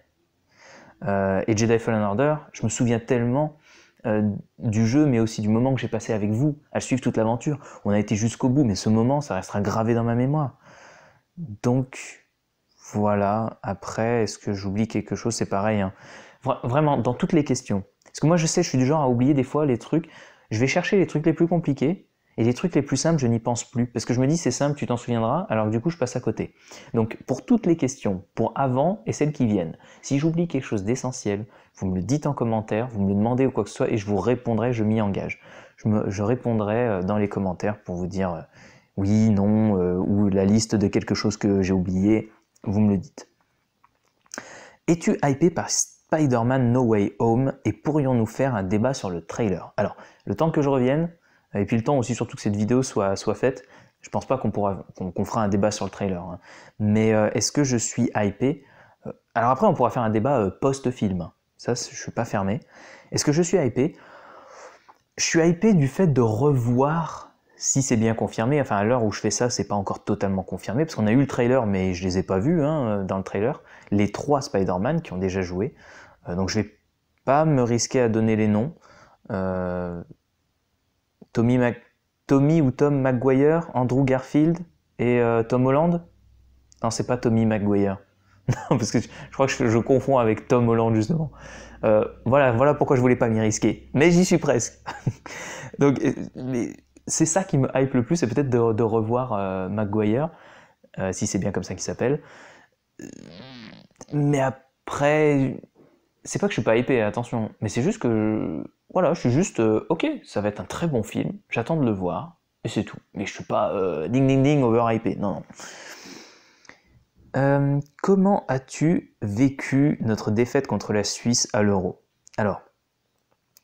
Euh, et Jedi Fallen Order, je me souviens tellement euh, du jeu, mais aussi du moment que j'ai passé avec vous, à suivre toute l'aventure. On a été jusqu'au bout, mais ce moment, ça restera gravé dans ma mémoire. Donc, voilà, après, est-ce que j'oublie quelque chose C'est pareil. Hein. vraiment, dans toutes les questions. Parce que moi, je sais, je suis du genre à oublier des fois les trucs. Je vais chercher les trucs les plus compliqués. Et les trucs les plus simples, je n'y pense plus. Parce que je me dis, c'est simple, tu t'en souviendras, alors du coup, je passe à côté. Donc, pour toutes les questions, pour avant et celles qui viennent, si j'oublie quelque chose d'essentiel, vous me le dites en commentaire, vous me le demandez ou quoi que ce soit, et je vous répondrai, je m'y engage. Je, répondrai euh, dans les commentaires pour vous dire euh, oui, non, euh, ou la liste de quelque chose que j'ai oublié. Vous me le dites. Es-tu hypé par Spider-Man No Way Home et pourrions-nous faire un débat sur le trailer Alors, le temps que je revienne, et puis le temps aussi surtout que cette vidéo soit, soit faite, je pense pas qu'on pourra qu'on fera un débat sur le trailer. Hein. Mais euh, est-ce que je suis hypé euh, Alors après, on pourra faire un débat euh, post-film. Ça, je suis pas fermé. Est-ce que je suis hypé Je suis hypé du fait de revoir si c'est bien confirmé, enfin à l'heure où je fais ça, c'est pas encore totalement confirmé, parce qu'on a eu le trailer, mais je les ai pas vus hein, euh, dans le trailer, les trois Spider-Man qui ont déjà joué. Euh, donc je vais pas me risquer à donner les noms. Euh, Tommy, Mac Tommy ou Tom McGuire, Andrew Garfield et Tom Holland Non, c'est pas Tommy McGuire. Non, parce que je, crois que je, confonds avec Tom Holland justement. voilà, voilà pourquoi je voulais pas m'y risquer. Mais j'y suis presque. donc, les c'est ça qui me hype le plus, c'est peut-être de, revoir euh, Maguire, McGuire, euh, si c'est bien comme ça qu'il s'appelle. Euh, mais après, c'est pas que je suis pas hypé, attention, mais c'est juste que, voilà, je suis juste, ok, ça va être un très bon film, j'attends de le voir, et c'est tout. Mais je suis pas ding ding ding overhypé, non, non. comment as-tu vécu notre défaite contre la Suisse à l'euro Alors,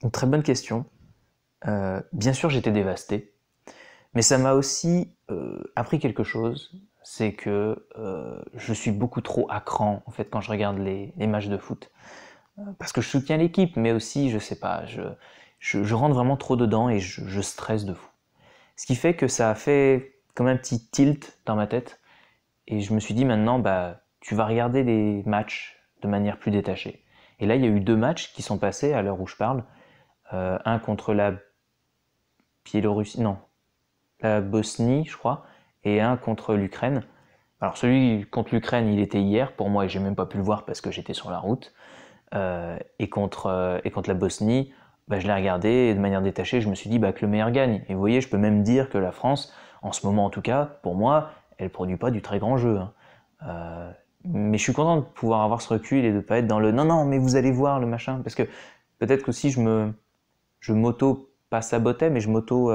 une très bonne question. bien sûr, j'étais dévasté. Mais ça m'a aussi euh, appris quelque chose, c'est que euh, je suis beaucoup trop à cran en fait quand je regarde les, matchs de foot, euh, parce que je soutiens l'équipe, mais aussi je sais pas, je, je, rentre vraiment trop dedans et je, stresse de fou. Ce qui fait que ça a fait comme un petit tilt dans ma tête, et je me suis dit maintenant bah tu vas regarder les matchs de manière plus détachée. Et là il y a eu deux matchs qui sont passés à l'heure où je parle, un contre la Biélorussie, non la Bosnie, je crois, et un contre l'Ukraine. Alors celui contre l'Ukraine, il était hier pour moi et j'ai même pas pu le voir parce que j'étais sur la route. Euh, et, contre, euh, et contre la Bosnie, bah, je l'ai regardé de manière détachée, je me suis dit bah, que le meilleur gagne. Et vous voyez, je peux même dire que la France, en ce moment en tout cas, pour moi, elle produit pas du très grand jeu. Hein. Euh, mais je suis content de pouvoir avoir ce recul et de pas être dans le non non mais vous allez voir le machin parce que peut-être que si je me je m'auto pas sabotais mais je m'auto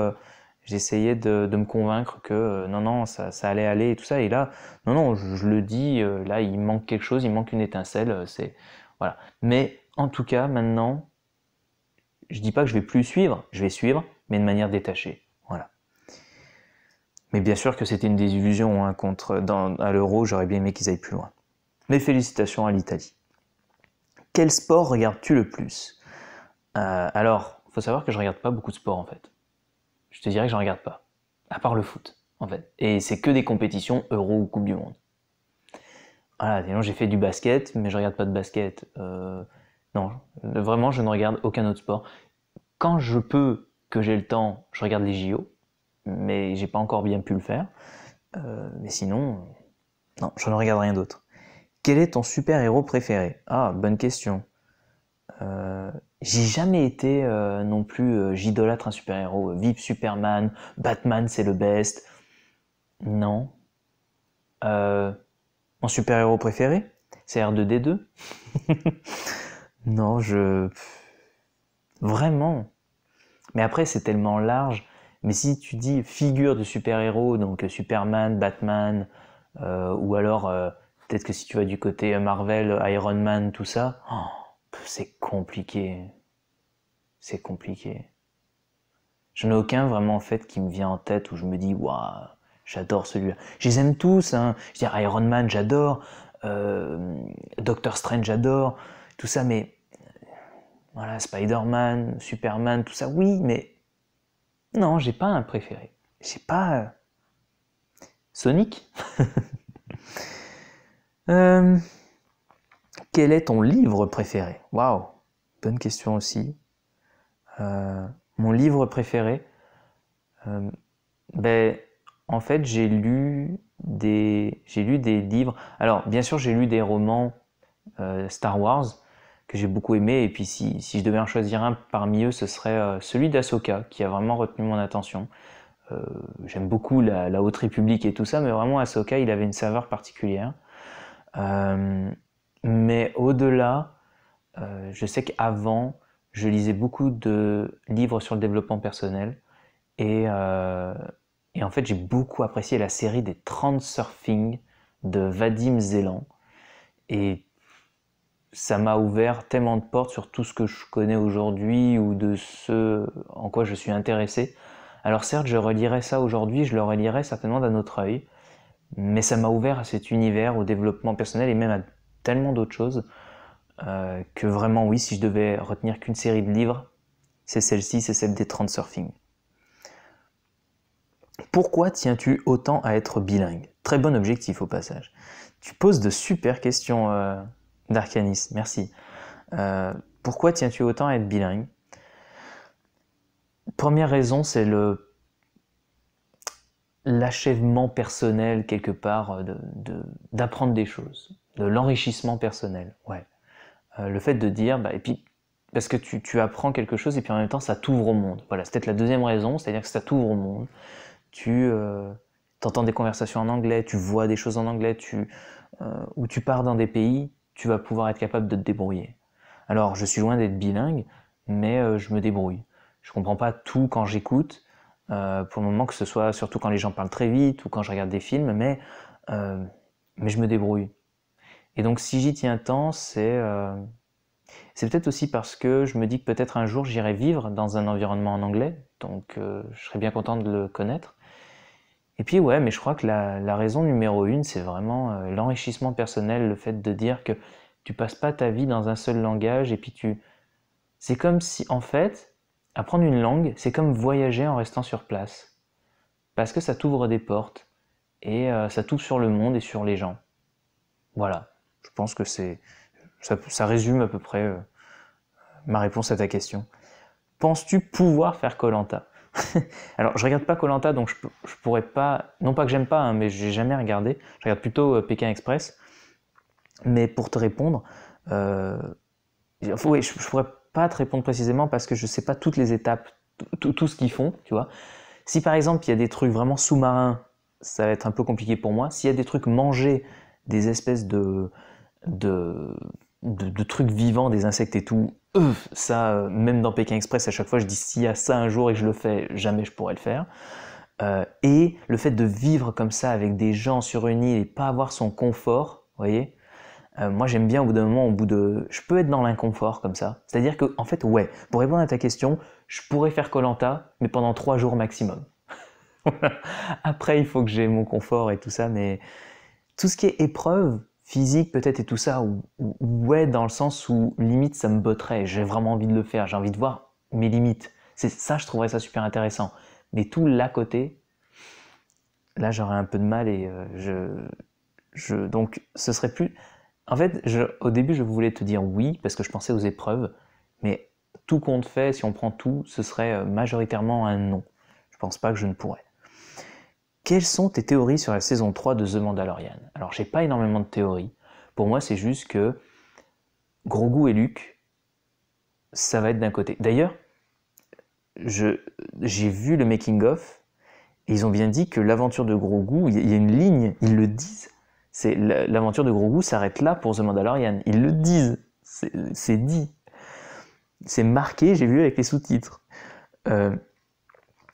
j'essayais de, me convaincre que euh, non, non, ça, allait aller et tout ça. Et là, non, non, je, le dis, euh, là, il manque quelque chose, il manque une étincelle. Euh, c'est voilà. Mais en tout cas, maintenant, je dis pas que je vais plus suivre, je vais suivre, mais de manière détachée. Voilà. Mais bien sûr que c'était une désillusion hein, contre, dans, à l'euro, j'aurais bien aimé qu'ils aillent plus loin. Mais félicitations à l'Italie. Quel sport regardes-tu le plus Alors, faut savoir que je regarde pas beaucoup de sport en fait je te dirais que n'en regarde pas. À part le foot, en fait. Et c'est que des compétitions Euro ou Coupe du Monde. Voilà, sinon j'ai fait du basket, mais je regarde pas de basket. Euh, non, vraiment, je ne regarde aucun autre sport. Quand je peux, que j'ai le temps, je regarde les JO, mais j'ai pas encore bien pu le faire. Euh, mais sinon, non, je ne regarde rien d'autre. Quel est ton super-héros préféré Ah, bonne question. Euh, j'ai jamais été euh, non plus euh, j'idolâtre un super-héros. Euh, Vive Superman, Batman c'est le best. Non. mon super-héros préféré, c'est R2D2. non, je. Vraiment. Mais après, c'est tellement large. Mais si tu dis figure de super-héros, donc Superman, Batman, ou alors peut-être que si tu vas du côté Marvel, Iron Man, tout ça. Oh, c'est compliqué. C'est compliqué. Je ai aucun vraiment en fait qui me vient en tête où je me dis waouh, j'adore celui-là. Je les aime tous. Hein. Je veux dire Iron Man, j'adore. Euh, Doctor Strange, j'adore. Tout ça, mais voilà, Spider-Man, Superman, tout ça, oui, mais non, j'ai pas un préféré. J'ai pas euh, Sonic. euh... Quel est ton livre préféré Waouh, bonne question aussi. Euh, mon livre préféré, euh, ben, en fait, j'ai lu des, lu des livres. Alors, bien sûr, j'ai lu des romans euh, Star Wars que j'ai beaucoup aimé. Et puis, si, je devais en choisir un parmi eux, ce serait celui d'Asoka, qui a vraiment retenu mon attention. j'aime beaucoup la, la, Haute République et tout ça, mais vraiment Asoka, il avait une saveur particulière. Mais au-delà, euh, je sais qu'avant, je lisais beaucoup de livres sur le développement personnel. Et, euh, en fait, j'ai beaucoup apprécié la série des 30 Surfing de Vadim Zelan. Et ça m'a ouvert tellement de portes sur tout ce que je connais aujourd'hui ou de ce en quoi je suis intéressé. Alors certes, je relirai ça aujourd'hui, je le relirai certainement d'un autre œil, mais ça m'a ouvert à cet univers, au développement personnel et même à tellement d'autres choses euh, que vraiment, oui, si je devais retenir qu'une série de livres, c'est celle-ci, c'est celle des 30 surfing. Pourquoi tiens-tu autant à être bilingue Très bon objectif au passage. Tu poses de super questions, euh, Darkanis, merci. Euh, pourquoi tiens-tu autant à être bilingue Première raison, c'est le l'achèvement personnel quelque part d'apprendre de, des choses de l'enrichissement personnel. Ouais. Euh, le fait de dire, bah, et puis parce que tu, apprends quelque chose et puis en même temps ça t'ouvre au monde. Voilà, c'est peut-être la deuxième raison, c'est-à-dire que ça t'ouvre au monde. Tu euh, entends des conversations en anglais, tu vois des choses en anglais, tu, euh, ou tu pars dans des pays, tu vas pouvoir être capable de te débrouiller. Alors je suis loin d'être bilingue, mais euh, je me débrouille. Je comprends pas tout quand j'écoute, pour le moment que ce soit surtout quand les gens parlent très vite ou quand je regarde des films, mais, mais je me débrouille. Et donc si j'y tiens tant, euh, c'est peut-être aussi parce que je me dis que peut-être un jour j'irai vivre dans un environnement en anglais, donc euh, je serais bien content de le connaître. Et puis ouais, mais je crois que la, raison numéro une, c'est vraiment euh, l'enrichissement personnel, le fait de dire que tu passes pas ta vie dans un seul langage et puis tu... C'est comme si en fait, apprendre une langue, c'est comme voyager en restant sur place. Parce que ça t'ouvre des portes et ça touche sur le monde et sur les gens. Voilà. Je pense que c'est ça, résume à peu près euh, ma réponse à ta question. Penses-tu pouvoir faire Colanta Alors, je regarde pas Colanta, donc je, je, pourrais pas. Non pas que j'aime pas, mais hein, mais j'ai jamais regardé. Je regarde plutôt euh, Pékin Express. Mais pour te répondre, euh, je, ne pourrais pas te répondre précisément parce que je sais pas toutes les étapes, tout ce qu'ils font, tu vois. Si par exemple il y a des trucs vraiment sous-marins, ça va être un peu compliqué pour moi. S'il y a des trucs mangés, des espèces de de, de, trucs vivants, des insectes et tout, euh, ça, euh, même dans Pékin Express, à chaque fois, je dis s'il y a ça un jour et je le fais, jamais je pourrais le faire. Euh, et le fait de vivre comme ça avec des gens sur une île et pas avoir son confort, vous voyez, moi j'aime bien au bout d'un moment, au bout de, je peux être dans l'inconfort comme ça. C'est-à-dire que, en fait, ouais, pour répondre à ta question, je pourrais faire Colanta, mais pendant trois jours maximum. Après, il faut que j'ai mon confort et tout ça, mais tout ce qui est épreuve, physique peut-être et tout ça, ou, ouais, dans le sens où limite ça me botterait, j'ai vraiment envie de le faire, j'ai envie de voir mes limites. C'est ça, je trouverais ça super intéressant. Mais tout l'à côté, là j'aurais un peu de mal et euh, je, je, donc ce serait plus. En fait, au début je voulais te dire oui parce que je pensais aux épreuves, mais tout compte fait, si on prend tout, ce serait euh, majoritairement un non. Je pense pas que je ne pourrais. Quelles sont tes théories sur la saison 3 de The Mandalorian Alors, j'ai pas énormément de théories. Pour moi, c'est juste que Grogu et Luke, ça va être d'un côté. D'ailleurs, j'ai vu le making-of et ils ont bien dit que l'aventure de Grogu, il y a une ligne, ils le disent. C'est l'aventure de Grogu s'arrête là pour The Mandalorian. Ils le disent, c'est dit, c'est marqué. J'ai vu avec les sous-titres. Euh,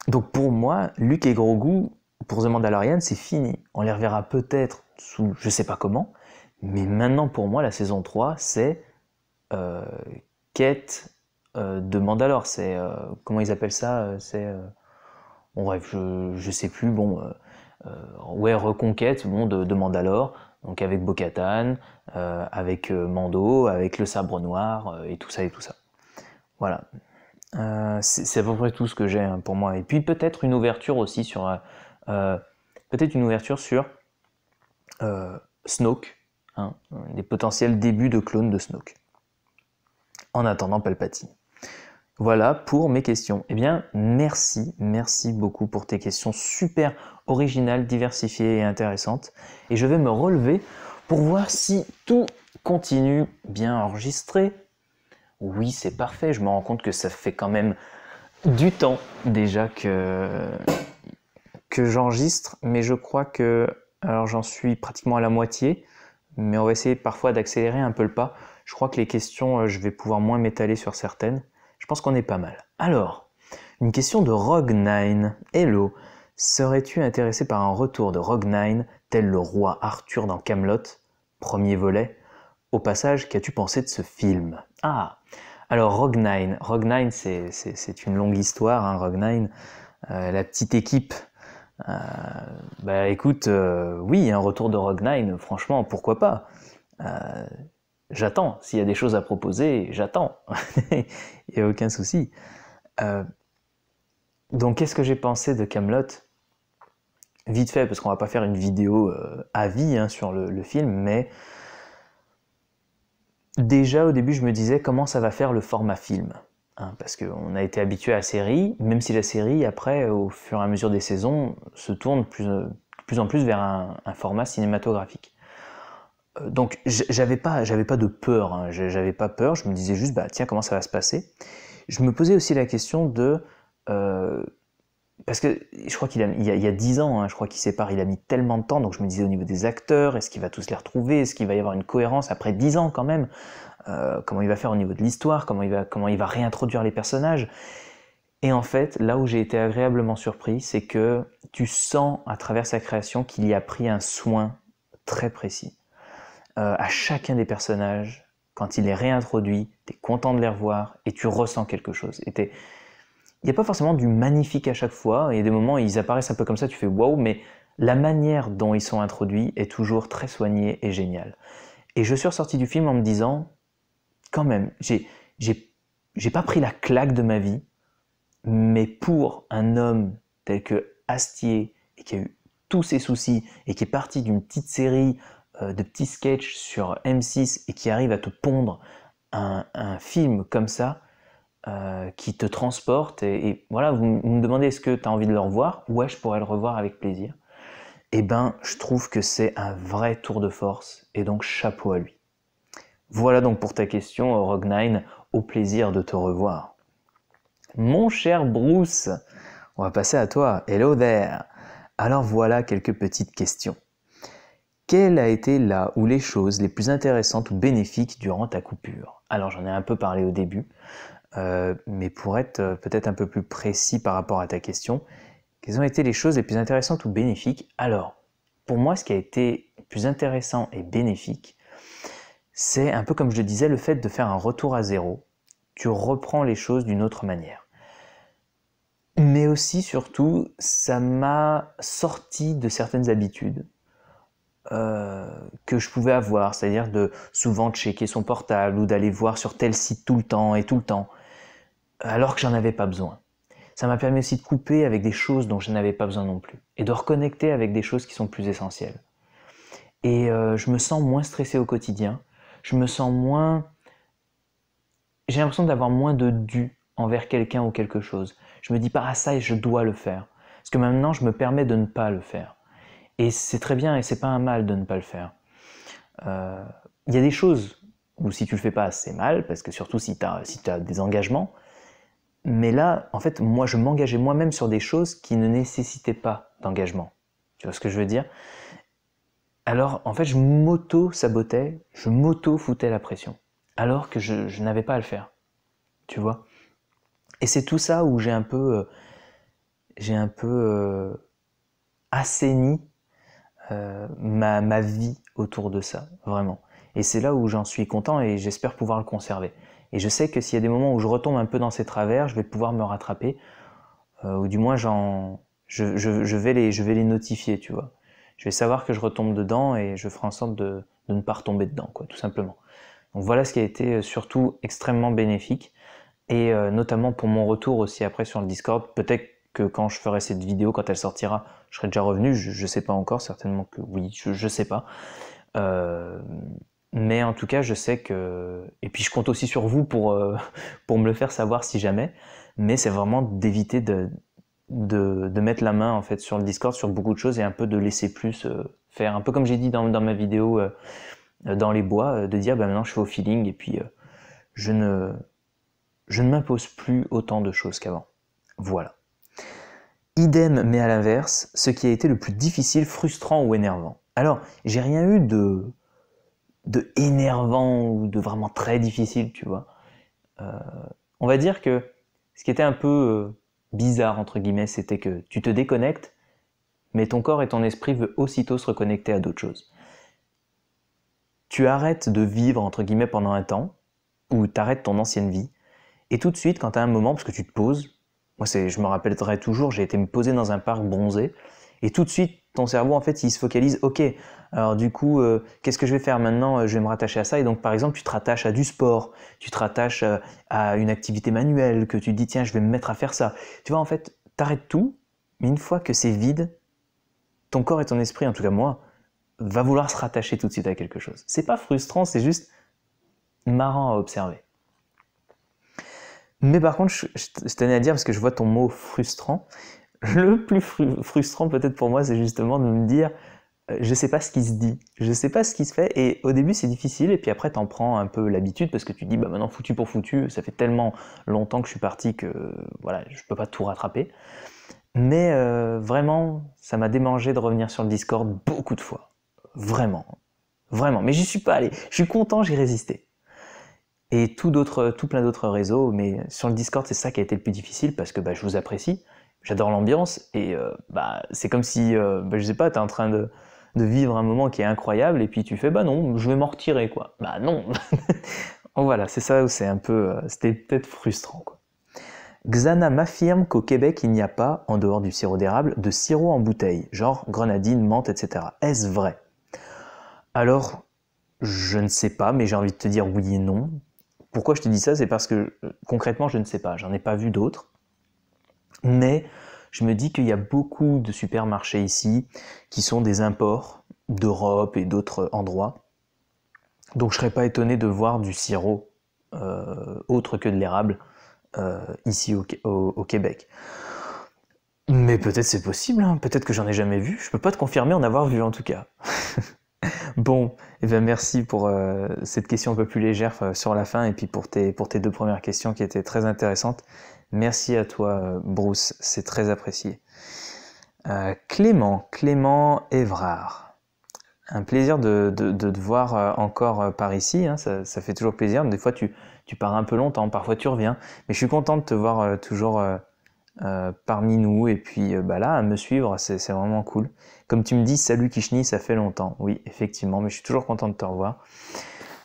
donc pour moi, Luke et Grogu, pour The Mandalorian, c'est fini. On les reverra peut-être sous je sais pas comment, mais maintenant pour moi, la saison 3, c'est euh, quête euh, de Mandalore. C'est euh, comment ils appellent ça C'est bon bref, je, je sais plus. Bon, ouais, reconquête bon, de, Mandalore. Donc avec Bo-Katan, avec Mando, avec le sabre noir et tout ça et tout ça. Voilà. c'est à peu près tout ce que j'ai hein, pour moi. Et puis peut-être une ouverture aussi sur euh, peut-être une ouverture sur euh, Snoke, hein, les potentiels débuts de clones de Snoke. En attendant Palpatine. Voilà pour mes questions. Eh bien, merci, merci beaucoup pour tes questions super originales, diversifiées et intéressantes. Et je vais me relever pour voir si tout continue bien enregistré. Oui, c'est parfait. Je me rends compte que ça fait quand même du temps déjà que que j'enregistre, mais je crois que alors j'en suis pratiquement à la moitié, mais on va essayer parfois d'accélérer un peu le pas. Je crois que les questions, euh, je vais pouvoir moins m'étaler sur certaines. Je pense qu'on est pas mal. Alors, une question de rogue Nine. Hello, serais-tu intéressé par un retour de rogue Nine, tel le roi Arthur dans Camelot Premier volet. Au passage, qu'as-tu pensé de ce film Ah Alors, rogue Nine. Nine, c'est une longue histoire. Hein, rogue nine euh, la petite équipe euh, bah écoute, euh, oui, un retour de Rogue Nine, franchement, pourquoi pas euh, J'attends, s'il y a des choses à proposer, j'attends, il n'y a aucun souci. donc qu'est-ce que j'ai pensé de Camelot Vite fait, parce qu'on va pas faire une vidéo à vie hein, sur le, film, mais déjà au début je me disais comment ça va faire le format film. Hein, parce qu'on a été habitué à la série, même si la série, après, au fur et à mesure des saisons, se tourne plus, plus en plus vers un, format cinématographique. Euh, donc j'avais pas, j'avais pas de peur, hein. j'avais pas peur, je me disais juste, bah tiens, comment ça va se passer Je me posais aussi la question de euh, parce que je crois qu'il y a, il 10 ans, hein, je crois qu'il sépare, il a mis tellement de temps, donc je me disais au niveau des acteurs, est-ce qu'il va tous les retrouver, est-ce qu'il va y avoir une cohérence après 10 ans quand même, euh, comment il va faire au niveau de l'histoire, comment il va, comment il va réintroduire les personnages. Et en fait, là où j'ai été agréablement surpris, c'est que tu sens à travers sa création qu'il y a pris un soin très précis. Euh, à chacun des personnages, quand il est réintroduit, tu es content de les revoir et tu ressens quelque chose. Et il n'y a pas forcément du magnifique à chaque fois. Il y a des moments où ils apparaissent un peu comme ça, tu fais waouh, mais la manière dont ils sont introduits est toujours très soignée et géniale. Et je suis ressorti du film en me disant, quand même, j'ai pas pris la claque de ma vie, mais pour un homme tel que Astier, et qui a eu tous ses soucis, et qui est parti d'une petite série euh, de petits sketchs sur M6, et qui arrive à te pondre un film comme ça, euh, qui te transporte Et, voilà, vous, me demandez est-ce que tu as envie de le revoir Ouais, je pourrais le revoir avec plaisir. et eh ben, je trouve que c'est un vrai tour de force, et donc chapeau à lui. Voilà donc pour ta question, Rogue9, au plaisir de te revoir. Mon cher Bruce, on va passer à toi. Hello there. Alors voilà quelques petites questions. Quelle a été la ou les choses les plus intéressantes ou bénéfiques durant ta coupure Alors j'en ai un peu parlé au début. Euh, mais pour être euh, peut-être un peu plus précis par rapport à ta question, quelles ont été les choses les plus intéressantes ou bénéfiques Alors, pour moi, ce qui a été plus intéressant et bénéfique, c'est un peu comme je le disais, le fait de faire un retour à zéro. Tu reprends les choses d'une autre manière. Mais aussi, surtout, ça m'a sorti de certaines habitudes euh, que je pouvais avoir, c'est-à-dire de souvent checker son portable ou d'aller voir sur tel site tout le temps et tout le temps, alors que j'en avais pas besoin. Ça m'a permis aussi de couper avec des choses dont je n'avais pas besoin non plus et de reconnecter avec des choses qui sont plus essentielles. Et euh, je me sens moins stressé au quotidien, je me sens moins... J'ai l'impression d'avoir moins de dû envers quelqu'un ou quelque chose. Je me dis pas ça ça je dois le faire. Parce que maintenant je me permets de ne pas le faire. Et c'est très bien et c'est pas un mal de ne pas le faire. Euh, il y a des choses où si tu le fais pas, c'est mal, parce que surtout si tu as, si as des engagements. Mais là, en fait, moi, je m'engageais moi-même sur des choses qui ne nécessitaient pas d'engagement. Tu vois ce que je veux dire Alors, en fait, je m'auto-sabotais, je m'auto-foutais la pression, alors que je, n'avais pas à le faire. Tu vois Et c'est tout ça où j'ai un peu... Euh, j'ai un peu... Euh, assaini euh, ma, vie autour de ça, vraiment. Et c'est là où j'en suis content et j'espère pouvoir le conserver. Et je sais que s'il y a des moments où je retombe un peu dans ces travers, je vais pouvoir me rattraper, euh, ou du moins j'en, je, vais les, je vais les notifier, tu vois. Je vais savoir que je retombe dedans et je ferai en sorte de, ne pas retomber dedans, quoi, tout simplement. Donc voilà ce qui a été euh, surtout extrêmement bénéfique, et notamment pour mon retour aussi après sur le Discord, peut-être quand je ferai cette vidéo, quand elle sortira, je serai déjà revenu. Je ne sais pas encore, certainement que oui, je ne sais pas. Euh, mais en tout cas, je sais que... Et puis je compte aussi sur vous pour, euh, pour me le faire savoir si jamais. Mais c'est vraiment d'éviter de, de, mettre la main en fait sur le Discord, sur beaucoup de choses et un peu de laisser plus euh, faire. Un peu comme j'ai dit dans, ma vidéo dans les bois, de dire bah, maintenant je fais au feeling et puis je ne, je ne m'impose plus autant de choses qu'avant. Voilà. Idem, mais à l'inverse, ce qui a été le plus difficile, frustrant ou énervant. Alors, j'ai rien eu de, de énervant ou de vraiment très difficile, tu vois. Euh, on va dire que ce qui était un peu euh, bizarre, entre guillemets, c'était que tu te déconnectes, mais ton corps et ton esprit veulent aussitôt se reconnecter à d'autres choses. Tu arrêtes de vivre, entre guillemets, pendant un temps, ou arrêtes ton ancienne vie, et tout de suite, quand tu as un moment, parce que tu te poses, moi, je me rappellerai toujours, j'ai été me poser dans un parc bronzé, et tout de suite, ton cerveau, en fait, il se focalise, ok, alors du coup, euh, qu'est-ce que je vais faire maintenant euh, Je vais me rattacher à ça. Et donc, par exemple, tu te rattaches à du sport, tu te rattaches euh, à une activité manuelle, que tu te dis, tiens, je vais me mettre à faire ça. Tu vois, en fait, t'arrêtes tout, mais une fois que c'est vide, ton corps et ton esprit, en tout cas moi, va vouloir se rattacher tout de suite à quelque chose. C'est pas frustrant, c'est juste marrant à observer. Mais par contre, je, tenais à dire, parce que je vois ton mot frustrant, le plus frustrant peut-être pour moi, c'est justement de me dire, euh, je ne sais pas ce qui se dit, je ne sais pas ce qui se fait, et au début c'est difficile, et puis après t'en prends un peu l'habitude parce que tu dis bah maintenant foutu pour foutu, ça fait tellement longtemps que je suis parti que voilà, je peux pas tout rattraper. Mais euh, vraiment, ça m'a démangé de revenir sur le Discord beaucoup de fois, vraiment, vraiment. Mais j'y suis pas allé, je suis content, j'ai résisté et tout, d'autres, tout plein d'autres réseaux. Mais sur le Discord, c'est ça qui a été le plus difficile parce que bah, je vous apprécie, j'adore l'ambiance et euh, bah, c'est comme si, euh, bah, je sais pas, tu es en train de, vivre un moment qui est incroyable et puis tu fais bah non, je vais m'en retirer quoi. Bah non Voilà, c'est ça où c'est un peu. Euh, c'était peut-être frustrant quoi. Xana m'affirme qu'au Québec, il n'y a pas, en dehors du sirop d'érable, de sirop en bouteille, genre grenadine, menthe, etc. Est-ce vrai Alors, je ne sais pas, mais j'ai envie de te dire oui et non, pourquoi je te dis ça C'est parce que euh, concrètement, je ne sais pas, j'en ai pas vu d'autres. Mais je me dis qu'il y a beaucoup de supermarchés ici qui sont des imports d'Europe et d'autres euh, endroits. Donc je serais pas étonné de voir du sirop euh, autre que de l'érable ici au, Québec. Mais peut-être c'est possible, hein. peut-être que j'en ai jamais vu. Je peux pas te confirmer en avoir vu en tout cas. Bon, eh bien merci pour euh, cette question un peu plus légère euh, sur la fin et puis pour tes, pour tes deux premières questions qui étaient très intéressantes. Merci à toi, euh, Bruce, c'est très apprécié. Clément, Clément Évrard. Un plaisir de, te voir encore par ici, hein, ça, fait toujours plaisir. Des fois, tu, tu pars un peu longtemps, parfois tu reviens, mais je suis content de te voir toujours euh, parmi nous. Et puis euh, bah là, à me suivre, c'est vraiment cool. Comme tu me dis, salut Kishni, ça fait longtemps. Oui, effectivement, mais je suis toujours content de te revoir.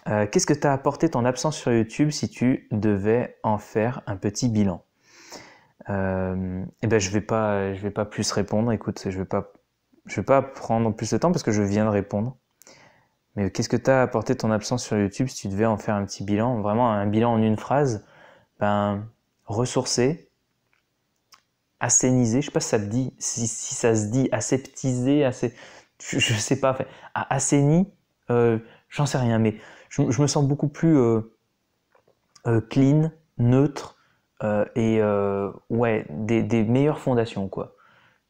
Euh, qu'est-ce que t'as apporté ton absence sur YouTube si tu devais en faire un petit bilan Eh ben, je vais pas, je vais pas plus répondre. Écoute, je vais pas, vais pas prendre plus de temps parce que je viens de répondre. Mais qu'est-ce que t'as apporté ton absence sur YouTube si tu devais en faire un petit bilan Vraiment un bilan en une phrase Ben, ressourcer, assainisé, je sais pas si ça dit, si, si ça se dit, aseptisé, assez, je, sais pas, fait, assaini, euh, j'en sais rien, mais je, je, me sens beaucoup plus euh, euh, clean, neutre euh, et ouais, des, des, meilleures fondations quoi,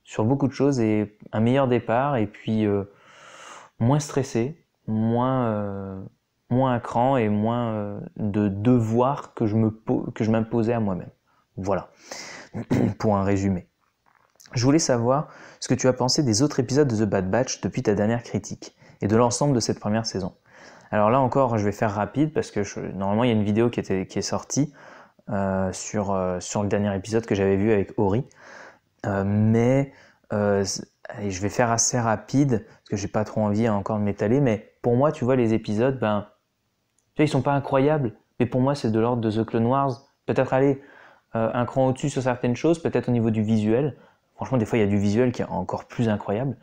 sur beaucoup de choses et un meilleur départ et puis moins stressé, moins moins cran et moins de devoirs que je me que je m'imposais à moi-même. Voilà. pour un résumé. Je voulais savoir ce que tu as pensé des autres épisodes de The Bad Batch depuis ta dernière critique et de l'ensemble de cette première saison. Alors là encore, je vais faire rapide parce que normalement il y a une vidéo qui, est sortie euh, euh, sur, le dernier épisode que j'avais vu avec Ori. Euh, mais je vais faire assez rapide parce que je n'ai pas trop envie hein, encore de m'étaler. Mais pour moi, tu vois, les épisodes, ben, tu vois, ils sont pas incroyables. Mais pour moi, c'est de l'ordre de The Clone Wars. Peut-être aller euh, un cran au-dessus sur certaines choses, peut-être au niveau du visuel. Franchement, des fois, il y a du visuel qui est encore plus incroyable.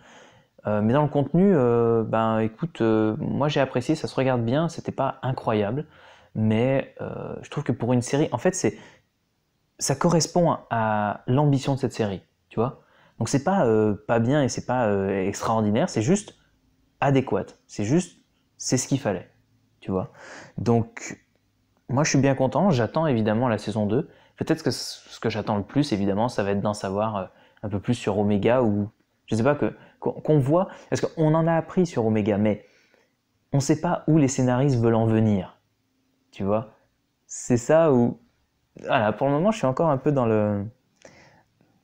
Euh, mais dans le contenu, euh, ben écoute, moi j'ai apprécié, ça se regarde bien, c'était pas incroyable, mais je trouve que pour une série, en fait, c'est ça correspond à l'ambition de cette série, tu vois. Donc c'est pas pas bien et c'est pas extraordinaire, c'est juste adéquat. c'est juste c'est ce qu'il fallait, tu vois. Donc moi je suis bien content, j'attends évidemment la saison 2. Peut-être que ce que j'attends le plus, évidemment, ça va être d'en savoir euh, un peu plus sur Omega ou je sais pas que qu'on voit parce qu'on en a appris sur Omega, mais on ne sait pas où les scénaristes veulent en venir. Tu vois, c'est ça où voilà pour le moment je suis encore un peu dans le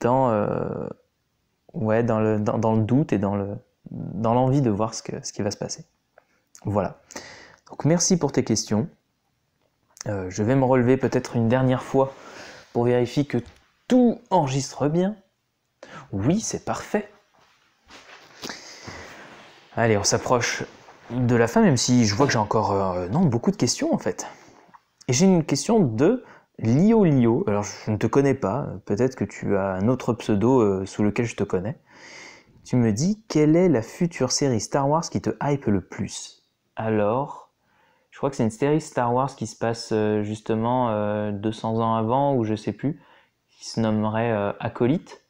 dans euh, ouais dans le dans, le doute et dans le dans l'envie de voir ce que ce qui va se passer. Voilà. Donc merci pour tes questions. Euh, je vais me relever peut-être une dernière fois pour vérifier que tout enregistre bien. Oui, c'est parfait. Allez, on s'approche de la fin, même si je vois que j'ai encore euh, non, beaucoup de questions en fait. Et j'ai une question de Lio Lio. Alors je ne te connais pas, peut-être que tu as un autre pseudo euh, sous lequel je te connais. Tu me dis quelle est la future série Star Wars qui te hype le plus Alors, je crois que c'est une série Star Wars qui se passe euh, justement 200 euh, ans avant, ou je sais plus, qui se nommerait euh, Acolyte.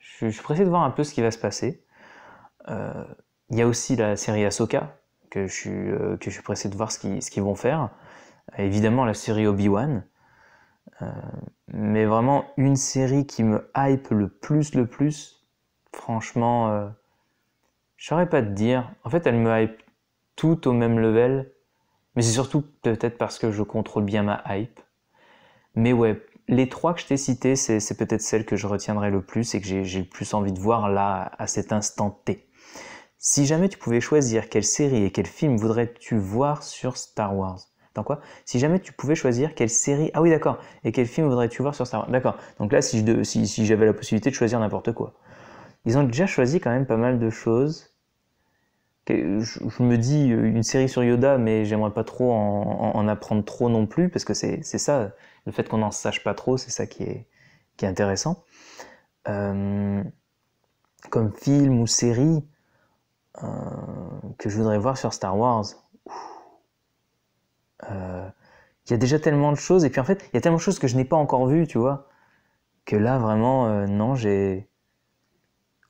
Je, suis pressé de voir un peu ce qui va se passer. Il y a aussi la série Ahsoka, que je suis, que je pressé de voir ce qu'ils vont faire. Évidemment, la série Obi-Wan. mais vraiment une série qui me hype le plus, le plus, franchement, euh, je saurais pas te dire. En fait, elle me hype tout au même level. Mais c'est surtout peut-être parce que je contrôle bien ma hype. Mais ouais, les trois que je t'ai cités, c'est peut-être celles que je retiendrai le plus et que j'ai le plus envie de voir là, à cet instant T. Si jamais tu pouvais choisir quelle série et quel film voudrais-tu voir sur Star Wars dans quoi Si jamais tu pouvais choisir quelle série... Ah oui d'accord, et quel film voudrais-tu voir sur Star Wars D'accord, donc là si j'avais si, si la possibilité de choisir n'importe quoi. Ils ont déjà choisi quand même pas mal de choses je me dis euh, une série sur Yoda, mais j'aimerais pas trop en, apprendre trop non plus, parce que c'est ça, le fait qu'on en sache pas trop, c'est ça qui est, intéressant. Euh, comme film ou série euh, que je voudrais voir sur Star Wars, il y a déjà tellement de choses, et puis en fait, il y a tellement de choses que je n'ai pas encore vues, tu vois, que là vraiment, non, j'ai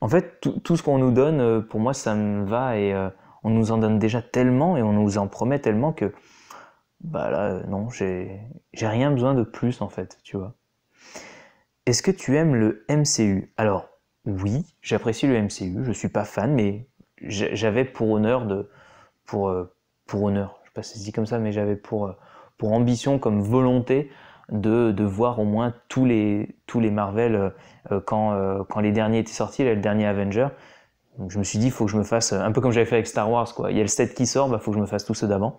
en fait, tout, ce qu'on nous donne, euh, pour moi, ça me va et euh, on nous en donne déjà tellement et on nous en promet tellement que, bah là, euh, non, j'ai rien besoin de plus en fait, tu vois. Est-ce que tu aimes le MCU Alors, oui, j'apprécie le MCU, je suis pas fan, mais j'avais pour honneur de. Pour, pour honneur, je sais pas si c'est dit comme ça, mais j'avais pour, pour ambition, comme volonté de, voir au moins tous les, tous Marvel euh, euh, quand, les derniers étaient sortis, le dernier Avenger. je me suis dit, il faut que je me fasse, euh, un peu comme j'avais fait avec Star Wars, quoi. Il y a le set qui sort, il bah, faut que je me fasse tous ceux d'avant.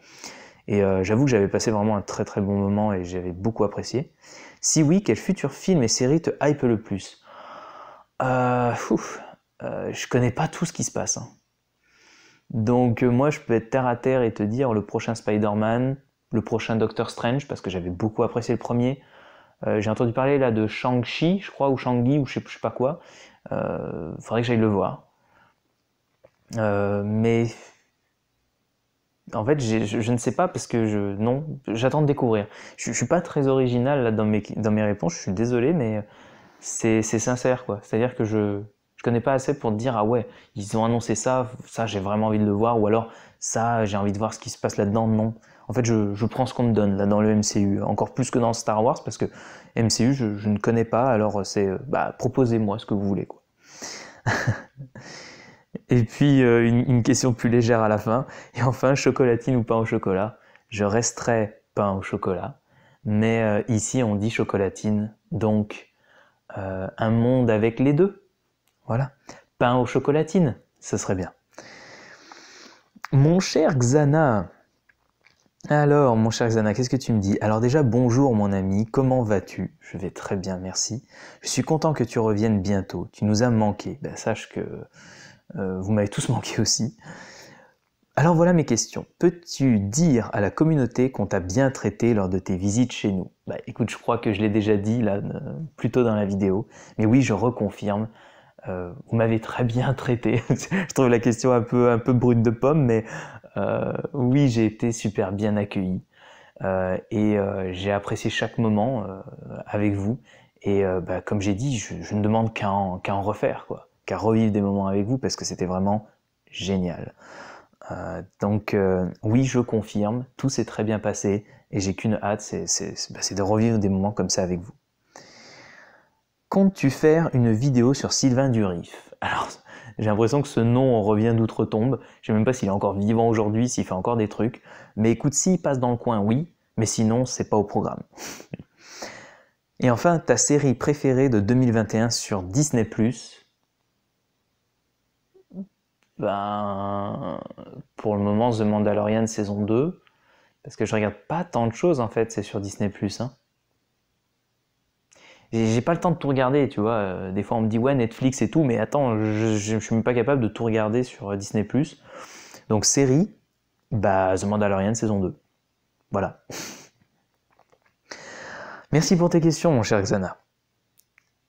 Et j'avoue que j'avais passé vraiment un très très bon moment et j'avais beaucoup apprécié. Si oui, quel futur film et série te hype le plus ouf, Je connais pas tout ce qui se passe. Hein. Donc moi, je peux être terre à terre et te dire le prochain Spider-Man, le prochain Doctor Strange parce que j'avais beaucoup apprécié le premier. Euh, j'ai entendu parler là de Shang-Chi, je crois, ou shang gi ou je sais, sais pas quoi. Euh, faudrait que j'aille le voir. Euh, mais en fait, je, ne sais pas parce que je non, j'attends de découvrir. Je, ne suis pas très original là dans mes dans mes réponses. Je suis désolé, mais c'est sincère quoi. C'est-à-dire que je je connais pas assez pour dire ah ouais ils ont annoncé ça, ça j'ai vraiment envie de le voir ou alors ça j'ai envie de voir ce qui se passe là-dedans. Non, en fait, je, prends ce qu'on me donne là dans le MCU, encore plus que dans Star Wars, parce que MCU, je, ne connais pas, alors euh, c'est euh, bah, proposez-moi ce que vous voulez. Quoi. et puis euh, une, question plus légère à la fin. Et enfin, chocolatine ou pain au chocolat Je resterai pain au chocolat, mais ici on dit chocolatine, donc un monde avec les deux. Voilà. Pain au chocolatine, ce serait bien. Mon cher Xana, alors, mon cher Xana, qu'est-ce que tu me dis Alors déjà, bonjour mon ami, comment vas-tu Je vais très bien, merci. Je suis content que tu reviennes bientôt. Tu nous as manqué. Ben, sache que euh, vous m'avez tous manqué aussi. Alors voilà mes questions. Peux-tu dire à la communauté qu'on t'a bien traité lors de tes visites chez nous Bah écoute, je crois que je l'ai déjà dit là, plutôt euh, plus tôt dans la vidéo. Mais oui, je reconfirme. Euh, vous m'avez très bien traité. je trouve la question un peu, un peu brune de pomme, mais euh, oui, j'ai été super bien accueilli euh, et euh, j'ai apprécié chaque moment avec vous. Et bah, comme j'ai dit, je, ne demande qu'à en, refaire, quoi, qu'à revivre des moments avec vous parce que c'était vraiment génial. donc oui, je confirme, tout s'est très bien passé et j'ai qu'une hâte, bah, c'est de revivre des moments comme ça avec vous. Comptes-tu faire une vidéo sur Sylvain Durif Alors j'ai l'impression que ce nom, revient d'outre-tombe. Je sais même pas s'il est encore vivant aujourd'hui, s'il fait encore des trucs. Mais écoute, s'il passe dans le coin, oui, mais sinon, c'est pas au programme. Et enfin, ta série préférée de 2021 sur Disney Ben, pour le moment, The Mandalorian saison 2. Parce que je regarde pas tant de choses en fait, c'est sur Disney Plus. Hein j'ai pas le temps de tout regarder, tu vois. Euh, des fois, on me dit ouais Netflix et tout, mais attends, je, suis même pas capable de tout regarder sur euh, Disney+. Donc série, bah The Mandalorian saison 2. Voilà. Merci pour tes questions, mon cher Xana.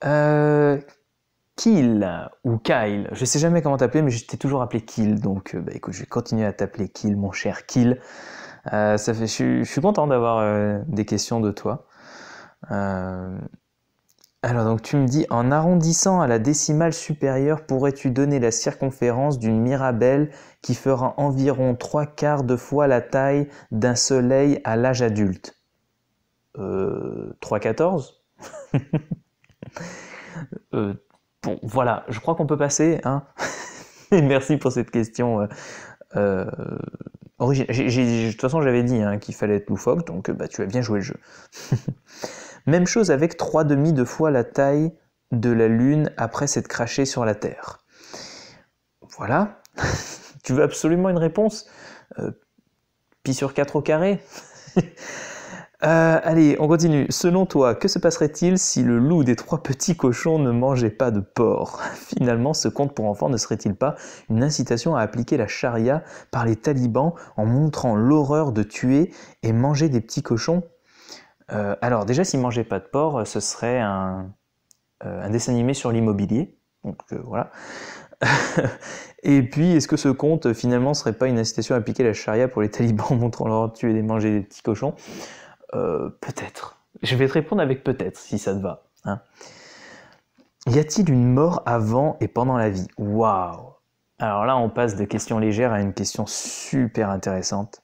Euh, Kill ou Kyle, je sais jamais comment t'appeler, mais je t'ai toujours appelé Kill, donc euh, bah, écoute, je vais continuer à t'appeler Kill, mon cher Kill. ça fait, je, suis content d'avoir des questions de toi. Alors donc tu me dis, en arrondissant à la décimale supérieure, pourrais-tu donner la circonférence d'une mirabelle qui fera environ trois quarts de fois la taille d'un soleil à l'âge adulte Euh... 3,14 euh, Bon, voilà, je crois qu'on peut passer. Hein Et merci pour cette question. Euh, euh de toute façon, j'avais dit hein, qu'il fallait être loufoque, donc euh, bah, tu as bien joué le jeu. Même chose avec trois demi de fois la taille de la Lune après s'être crachée sur la Terre. Voilà. tu veux absolument une réponse euh, Pi sur 4 au carré euh, Allez, on continue. Selon toi, que se passerait-il si le loup des trois petits cochons ne mangeait pas de porc Finalement, ce conte pour enfants ne serait-il pas une incitation à appliquer la charia par les talibans en montrant l'horreur de tuer et manger des petits cochons euh, alors déjà, s'il mangeait pas de porc, euh, ce serait euh, un, dessin animé sur l'immobilier. Donc voilà. et puis, est-ce que ce compte, finalement serait pas une incitation à appliquer la charia pour les talibans montrant leur tuer des manger des petits cochons Peut-être. Je vais te répondre avec peut-être, si ça te va. Hein. Y a-t-il une mort avant et pendant la vie Waouh Alors là, on passe de questions légères à une question super intéressante.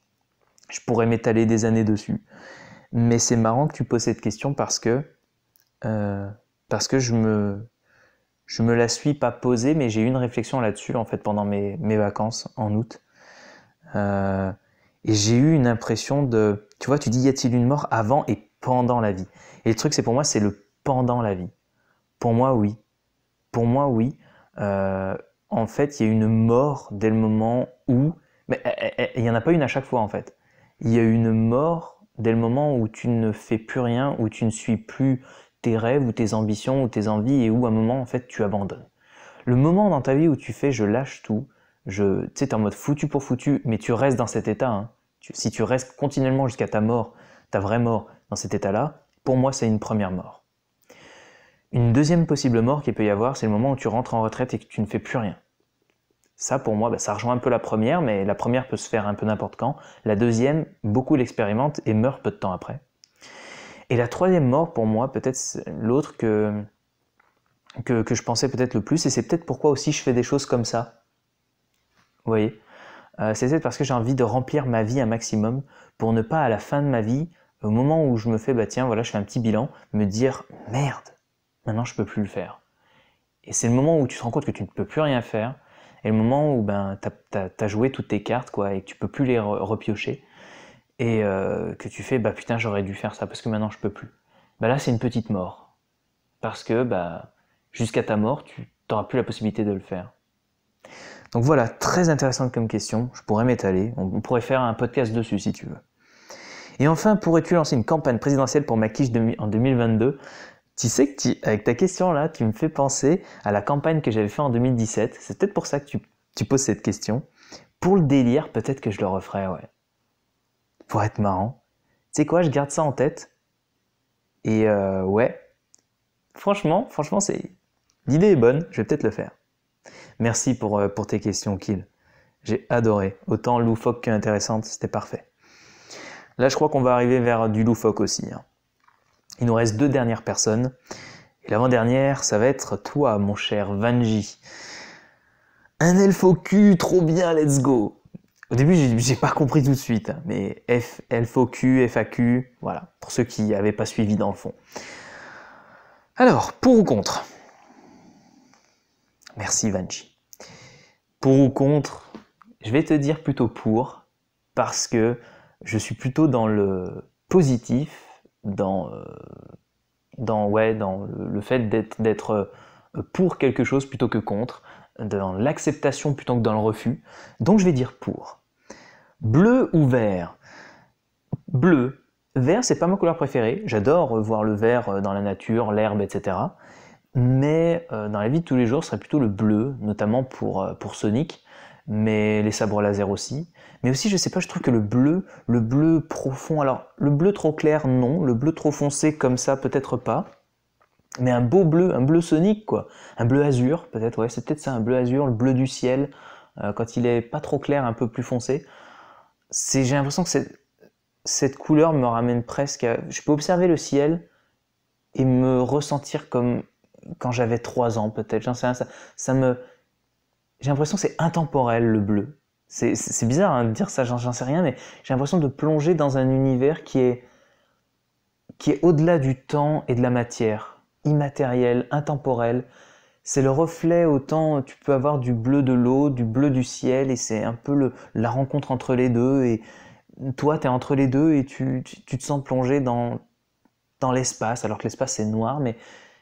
Je pourrais m'étaler des années dessus. Mais c'est marrant que tu poses cette question parce que, euh, parce que je, me, je me la suis pas posée, mais j'ai eu une réflexion là-dessus en fait pendant mes, vacances en août. Euh, et j'ai eu une impression de, tu vois, tu dis y a-t-il une mort avant et pendant la vie Et le truc, c'est pour moi, c'est le pendant la vie. Pour moi, oui. Pour moi, oui. Euh, en fait, il y a une mort dès le moment où. Mais eh, eh, eh, il n'y en a pas une à chaque fois, en fait. Il y a une mort Dès le moment où tu ne fais plus rien, où tu ne suis plus tes rêves ou tes ambitions ou tes envies et où à un moment en fait tu abandonnes. Le moment dans ta vie où tu fais je lâche tout, je, tu sais, en mode foutu pour foutu, mais tu restes dans cet état. Hein. si tu restes continuellement jusqu'à ta mort, ta vraie mort, dans cet état-là, pour moi c'est une première mort. Une deuxième possible mort qu'il peut y avoir, c'est le moment où tu rentres en retraite et que tu ne fais plus rien. Ça, pour moi, bah, ça rejoint un peu la première, mais la première peut se faire un peu n'importe quand. La deuxième, beaucoup l'expérimentent et meurent peu de temps après. Et la troisième mort, pour moi, peut-être l'autre que, que, je pensais peut-être le plus, et c'est peut-être pourquoi aussi je fais des choses comme ça. Vous voyez euh, C'est peut-être parce que j'ai envie de remplir ma vie un maximum pour ne pas, à la fin de ma vie, au moment où je me fais, bah tiens, voilà, je fais un petit bilan, me dire, merde, maintenant je ne peux plus le faire. Et c'est le moment où tu te rends compte que tu ne peux plus rien faire, et le moment où ben, tu as, joué toutes tes cartes quoi, et que tu peux plus les repiocher, et euh, que tu fais bah putain j'aurais dû faire ça parce que maintenant je peux plus. Bah là c'est une petite mort. Parce que bah jusqu'à ta mort, tu n'auras plus la possibilité de le faire. Donc voilà, très intéressante comme question, je pourrais m'étaler, on pourrait faire un podcast dessus si tu veux. Et enfin, pourrais-tu lancer une campagne présidentielle pour Makish en 2022 tu sais que avec ta question là, tu me fais penser à la campagne que j'avais fait en 2017. C'est peut-être pour ça que tu, tu, poses cette question. Pour le délire, peut-être que je le referai, ouais. Pour être marrant. Tu sais quoi, je garde ça en tête. Et euh, ouais. Franchement, franchement, c'est l'idée est bonne. Je vais peut-être le faire. Merci pour, euh, pour tes questions, Kill. J'ai adoré. Autant loufoque qu'intéressante, c'était parfait. Là, je crois qu'on va arriver vers du loufoque aussi. Hein. Il nous reste deux dernières personnes. Et l'avant-dernière, ça va être toi, mon cher Vanji. Un elfe au trop bien, let's go. Au début, j'ai pas compris tout de suite, mais F, elfe au FAQ, voilà, pour ceux qui n'avaient pas suivi dans le fond. Alors, pour ou contre Merci Vanji. Pour ou contre Je vais te dire plutôt pour, parce que je suis plutôt dans le positif dans, euh, dans le, fait d'être euh, pour quelque chose plutôt que contre, dans l'acceptation plutôt que dans le refus. Donc je vais dire pour. Bleu ou vert Bleu. Vert, c'est pas ma couleur préférée. J'adore euh, voir le vert dans la nature, l'herbe, etc. Mais dans la vie de tous les jours, ce serait plutôt le bleu, notamment pour, pour Sonic, mais les sabres laser aussi. Mais aussi, je sais pas, je trouve que le bleu, le bleu profond, alors le bleu trop clair, non, le bleu trop foncé comme ça, peut-être pas. Mais un beau bleu, un bleu sonique, quoi. Un bleu azur, peut-être, ouais, c'est peut-être ça, un bleu azur, le bleu du ciel, euh, quand il est pas trop clair, un peu plus foncé. C'est, j'ai l'impression que cette couleur me ramène presque à... Je peux observer le ciel et me ressentir comme quand j'avais 3 ans, peut-être, j'en sais rien, ça, ça me... J'ai l'impression que c'est intemporel, le bleu. C'est bizarre à hein, de dire ça, j'en sais rien, mais j'ai l'impression de plonger dans un univers qui est, qui est au-delà du temps et de la matière, immatériel, intemporel. C'est le reflet, autant tu peux avoir du bleu de l'eau, du bleu du ciel, et c'est un peu la rencontre entre les deux. Et toi, tu es entre les deux et tu, tu, te sens plongé dans, dans l'espace, alors que l'espace est noir, mais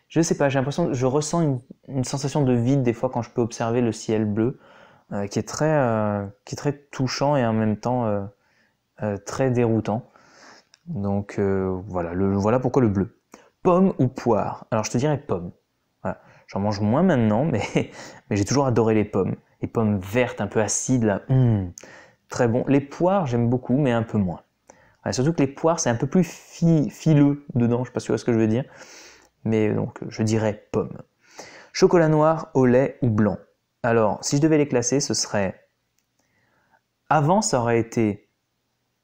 je sais pas, j'ai l'impression, je ressens une, sensation de vide des fois quand je peux observer le ciel bleu euh, qui, est très, euh, qui est touchant et en même temps euh, très déroutant. Donc voilà, le, voilà pourquoi le bleu. Pomme ou poire Alors je te dirais pomme. J'en mange moins maintenant, mais, mais j'ai toujours adoré les pommes. Les pommes vertes, un peu acides, là, hum. très bon. Les poires, j'aime beaucoup, mais un peu moins. surtout que les poires, c'est un peu plus fileux dedans, je ne sais pas si tu ce que je veux dire. Mais donc, je dirais pomme. Chocolat noir au lait ou blanc alors, si je devais les classer, ce serait... Avant, ça aurait été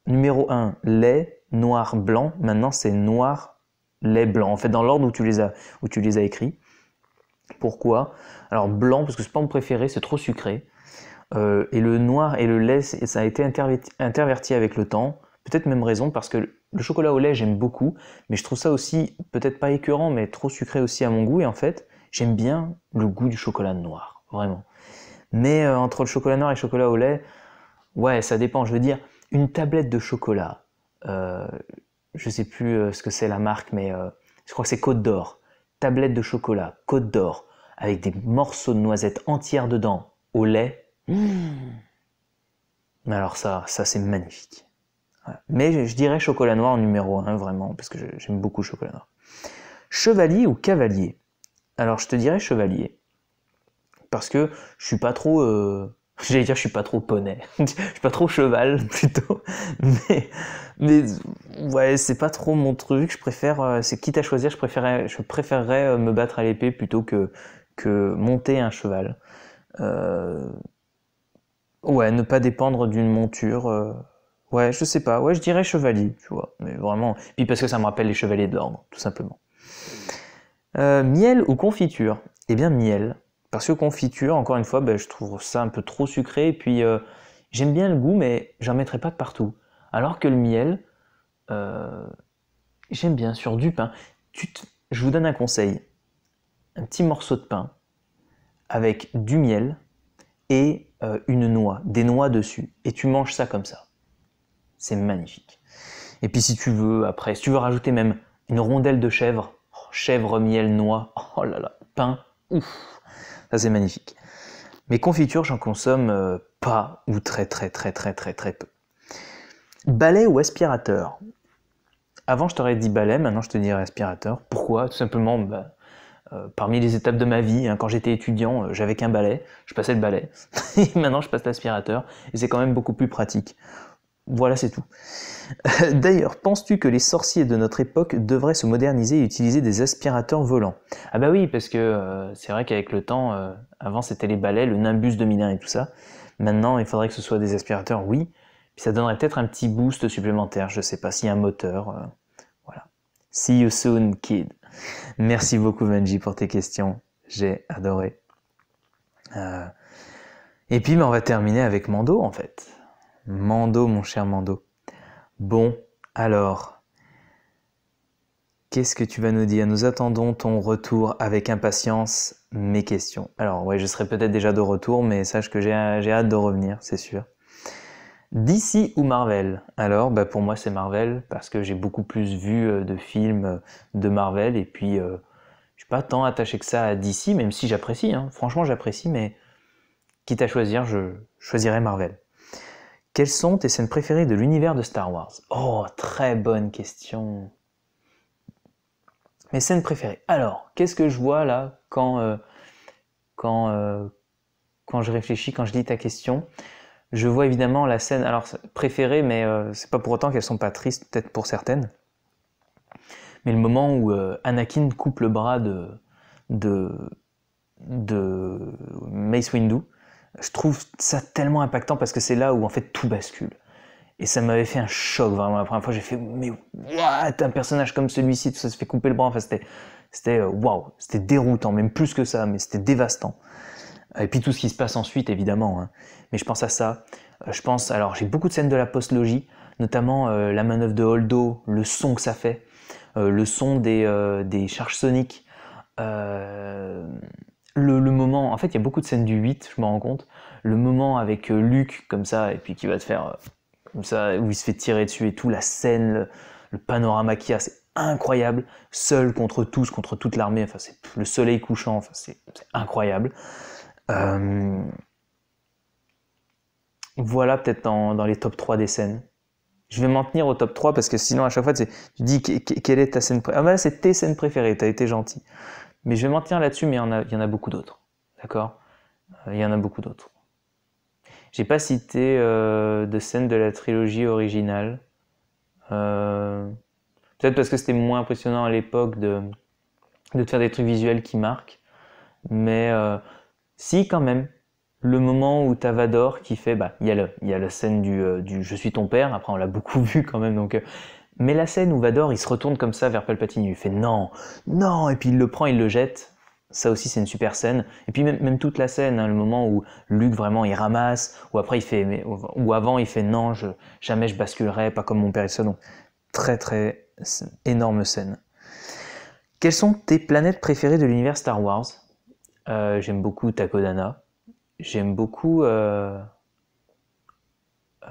numéro 1, lait, noir, blanc. Maintenant, c'est noir, lait, blanc. En fait, dans l'ordre où tu les as, où tu les as écrits. Pourquoi Alors, blanc, parce que n'est pas mon préféré, c'est trop sucré. Euh, et le noir et le lait, ça a été interverti avec le temps. Peut-être même raison, parce que le chocolat au lait, j'aime beaucoup, mais je trouve ça aussi, peut-être pas écœurant, mais trop sucré aussi à mon goût. Et en fait, j'aime bien le goût du chocolat noir vraiment. Mais euh, entre le chocolat noir et le chocolat au lait, ouais, ça dépend. Je veux dire, une tablette de chocolat, je euh, je sais plus euh, ce que c'est la marque, mais je crois que c'est Côte d'Or. Tablette de chocolat, Côte d'Or, avec des morceaux de noisettes entières dedans, au lait. Mmh. Mais Alors ça, ça c'est magnifique. Mais je, dirais chocolat noir en numéro 1, vraiment, parce que j'aime beaucoup le chocolat noir. Chevalier ou cavalier Alors je te dirais chevalier parce que je suis pas trop euh, j'allais dire je suis pas trop poney je suis pas trop cheval plutôt mais, ouais c'est pas trop mon truc je préfère euh, c'est quitte à choisir je préférerais je préférerais euh, me battre à l'épée plutôt que que monter un cheval ouais ne pas dépendre d'une monture ouais je sais pas ouais je dirais chevalier tu vois mais vraiment puis parce que ça me rappelle les chevaliers de l'ordre tout simplement miel ou confiture Eh bien miel. Parce que confiture, encore une fois, ben, je trouve ça un peu trop sucré. Et puis, euh, j'aime bien le goût, mais j'en mettrai pas de partout. Alors que le miel, euh, j'aime bien sur du pain. Je vous donne un conseil. Un petit morceau de pain avec du miel et euh, une noix, des noix dessus. Et tu manges ça comme ça. C'est magnifique. Et puis si tu veux, après, si tu veux rajouter même une rondelle de chèvre, oh, chèvre, miel, noix, oh là là, pain, ouf, ça, c'est magnifique. Mes confitures, j'en consomme euh, pas ou très très très très très très peu. Balai ou aspirateur Avant, je t'aurais dit balai, maintenant je te dirais aspirateur. Pourquoi Tout simplement, bah, euh, parmi les étapes de ma vie, hein, quand j'étais étudiant, euh, j'avais qu'un balai, je passais le balai. maintenant, je passe l'aspirateur et c'est quand même beaucoup plus pratique. Voilà, c'est tout. D'ailleurs, penses-tu que les sorciers de notre époque devraient se moderniser et utiliser des aspirateurs volants Ah bah oui, parce que euh, c'est vrai qu'avec le temps, euh, avant c'était les balais, le Nimbus 2001 et tout ça. Maintenant, il faudrait que ce soit des aspirateurs, oui. Puis ça donnerait peut-être un petit boost supplémentaire, je sais pas, si un moteur. Euh, voilà. See you soon, kid. Merci beaucoup, Manji, pour tes questions. J'ai adoré. Et puis, bah, on va terminer avec Mando, en fait. Mando, mon cher Mando. Bon, alors, qu'est-ce que tu vas nous dire Nous attendons ton retour avec impatience, mes questions. Alors, ouais, je serai peut-être déjà de retour, mais sache que j'ai hâte de revenir, c'est sûr. DC ou Marvel Alors, bah pour moi, c'est Marvel, parce que j'ai beaucoup plus vu euh, de films euh, de Marvel, et puis je euh, je suis pas tant attaché que ça à DC, même si j'apprécie, hein. franchement, j'apprécie, mais quitte à choisir, je choisirais Marvel. Quelles sont tes scènes préférées de l'univers de Star Wars Oh, très bonne question. Mes scènes préférées. Alors, qu'est-ce que je vois là quand, euh, quand, euh, quand je réfléchis, quand je lis ta question Je vois évidemment la scène, alors préférée, mais euh, c'est pas pour autant qu'elles sont pas tristes, peut-être pour certaines. Mais le moment où Anakin coupe le bras de, de, de Mace Windu, je trouve ça tellement impactant parce que c'est là où en fait tout bascule. Et ça m'avait fait un choc vraiment. La première fois, j'ai fait mais what un personnage comme celui-ci, tout ça se fait couper le bras. Enfin, c'était c'était euh, waouh, c'était déroutant, même plus que ça, mais c'était dévastant. Et puis tout ce qui se passe ensuite, évidemment. Hein. Mais je pense à ça. Euh, je pense, alors j'ai beaucoup de scènes de la post-logie, notamment euh, la manœuvre de Holdo, le son que ça fait, le son des, des charges soniques le, moment, en fait, il y a beaucoup de scènes du 8, je me rends compte. Le moment avec euh, Luc, comme ça, et puis qui va te faire euh, comme ça, où il se fait tirer dessus et tout, la scène, le, panorama qui y a, c'est incroyable. Seul contre tous, contre toute l'armée, enfin, c'est le soleil couchant, enfin, c'est incroyable. Euh, voilà, peut-être dans, les top 3 des scènes. Je vais m'en tenir au top 3 parce que sinon, à chaque fois, tu dis quelle est ta scène préférée. Ah, c'est tes scènes préférées, t'as été gentil. Mais je vais m'en tenir là-dessus, mais il y, en a, beaucoup d'autres. D'accord euh, Il y en a beaucoup d'autres. J'ai pas cité euh, de scènes de la trilogie originale. Euh, peut-être parce que c'était moins impressionnant à l'époque de, de faire des trucs visuels qui marquent. Mais si, quand même, le moment où Tavador qui fait, bah, il y, y, a la scène du, du Je suis ton père, après on l'a beaucoup vu quand même, donc mais la scène où Vador, il se retourne comme ça vers Palpatine, il lui fait non, non, et puis il le prend, il le jette. Ça aussi, c'est une super scène. Et puis même, toute la scène, hein, le moment où Luke vraiment il ramasse, ou après il fait, ou avant il fait non, je, jamais je basculerai, pas comme mon père et ça. Donc très très énorme scène. Quelles sont tes planètes préférées de l'univers Star Wars euh, J'aime beaucoup Takodana. J'aime beaucoup. Euh,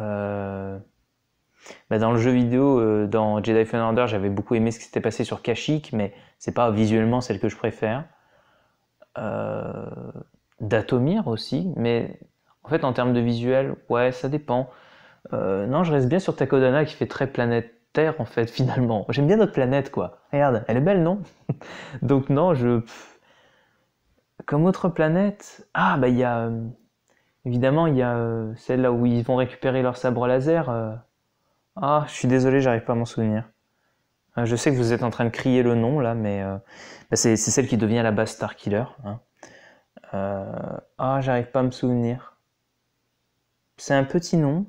euh, bah, dans le jeu vidéo, euh, dans Jedi Fallen Order, j'avais beaucoup aimé ce qui s'était passé sur Kashyyyk, mais c'est pas visuellement celle que je préfère. Euh, D'Atomir aussi, mais en fait, en termes de visuel, ouais, ça dépend. Euh, non, je reste bien sur Takodana qui fait très planète Terre, en fait, finalement. J'aime bien notre planète, quoi. Regarde, elle est belle, non Donc, non, je. Comme autre planète. Ah, bah, il y a. Évidemment, il y a celle là où ils vont récupérer leur sabre laser. Ah, je suis désolé, j'arrive pas à m'en souvenir. Euh, je sais que vous êtes en train de crier le nom là, mais euh, bah, c'est celle qui devient la base Starkiller. Hein. Euh, ah, j'arrive pas à me souvenir. C'est un petit nom,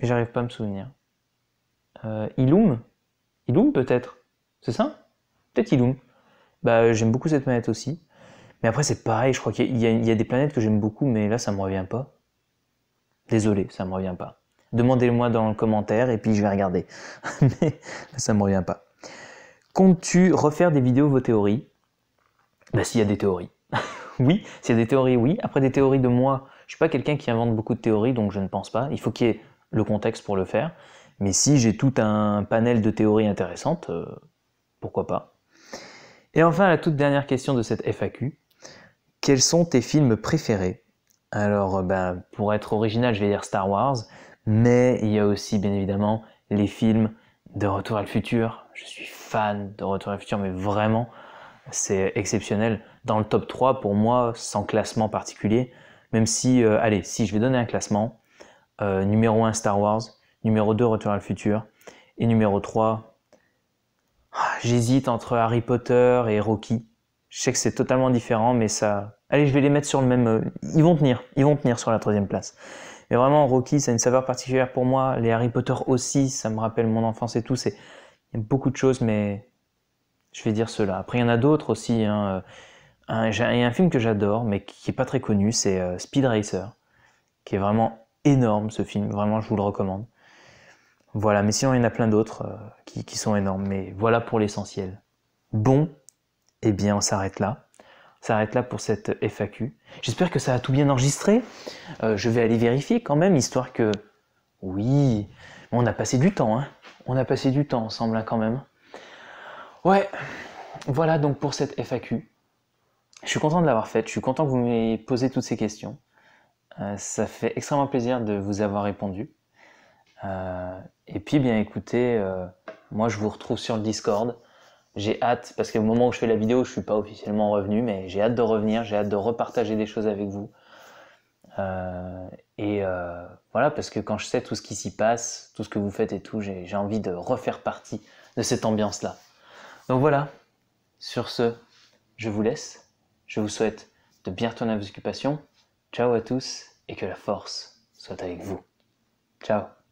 mais j'arrive pas à me souvenir. Ilum Ilum peut-être C'est ça Peut-être Ilum. Bah, j'aime beaucoup cette planète aussi. Mais après, c'est pareil, je crois qu'il y, y, a des planètes que j'aime beaucoup, mais là, ça me revient pas. Désolé, ça me revient pas. Demandez-le-moi dans le commentaire et puis je vais regarder. Mais ça ne me revient pas. Comptes-tu refaire des vidéos vos théories bah, S'il y a des théories. oui, s'il y a des théories, oui. Après des théories de moi, je suis pas quelqu'un qui invente beaucoup de théories, donc je ne pense pas. Il faut qu'il y ait le contexte pour le faire. Mais si j'ai tout un panel de théories intéressantes, euh, pourquoi pas Et enfin, la toute dernière question de cette FAQ. Quels sont tes films préférés Alors, ben, pour être original, je vais dire Star Wars. Mais il y a aussi, bien évidemment, les films de Retour à le futur. Je suis fan de Retour à le futur, mais vraiment, c'est exceptionnel. Dans le top 3, pour moi, sans classement particulier, même si, euh, allez, si je vais donner un classement, euh, numéro 1 Star Wars, numéro 2 Retour à le futur, et numéro 3, ah, j'hésite entre Harry Potter et Rocky. Je sais que c'est totalement différent, mais ça... Allez, je vais les mettre sur le même... Euh, ils vont tenir, ils vont tenir sur la troisième place. Mais vraiment, Rocky, ça a une saveur particulière pour moi. Les Harry Potter aussi, ça me rappelle mon enfance et tout. C'est il y a beaucoup de choses, mais je vais dire cela. Après, il y en a d'autres aussi. Hein. Euh, il y a un film que j'adore, mais qui n'est pas très connu, c'est euh, Speed Racer, qui est vraiment énorme ce film. Vraiment, je vous le recommande. Voilà, mais sinon, il y en a plein d'autres euh, qui sont énormes. Mais voilà pour l'essentiel. Bon, eh bien, on s'arrête là. Ça arrête là pour cette FAQ. J'espère que ça a tout bien enregistré. Euh, je vais aller vérifier quand même, histoire que... Oui, on a passé du temps, hein. On a passé du temps ensemble, hein, quand même. Ouais, voilà donc pour cette FAQ. Je suis content de l'avoir faite, je suis content que vous m'ayez posé toutes ces questions. Euh, ça fait extrêmement plaisir de vous avoir répondu. Euh, et puis, bien écoutez, moi je vous retrouve sur le Discord j'ai hâte, parce qu'au moment où je fais la vidéo, je ne suis pas officiellement revenu, mais j'ai hâte de revenir, j'ai hâte de repartager des choses avec vous. Euh, et euh, voilà, parce que quand je sais tout ce qui s'y passe, tout ce que vous faites et tout, j'ai envie de refaire partie de cette ambiance-là. Donc voilà, sur ce, je vous laisse. Je vous souhaite de bien retourner à vos occupations. Ciao à tous et que la force soit avec vous. Ciao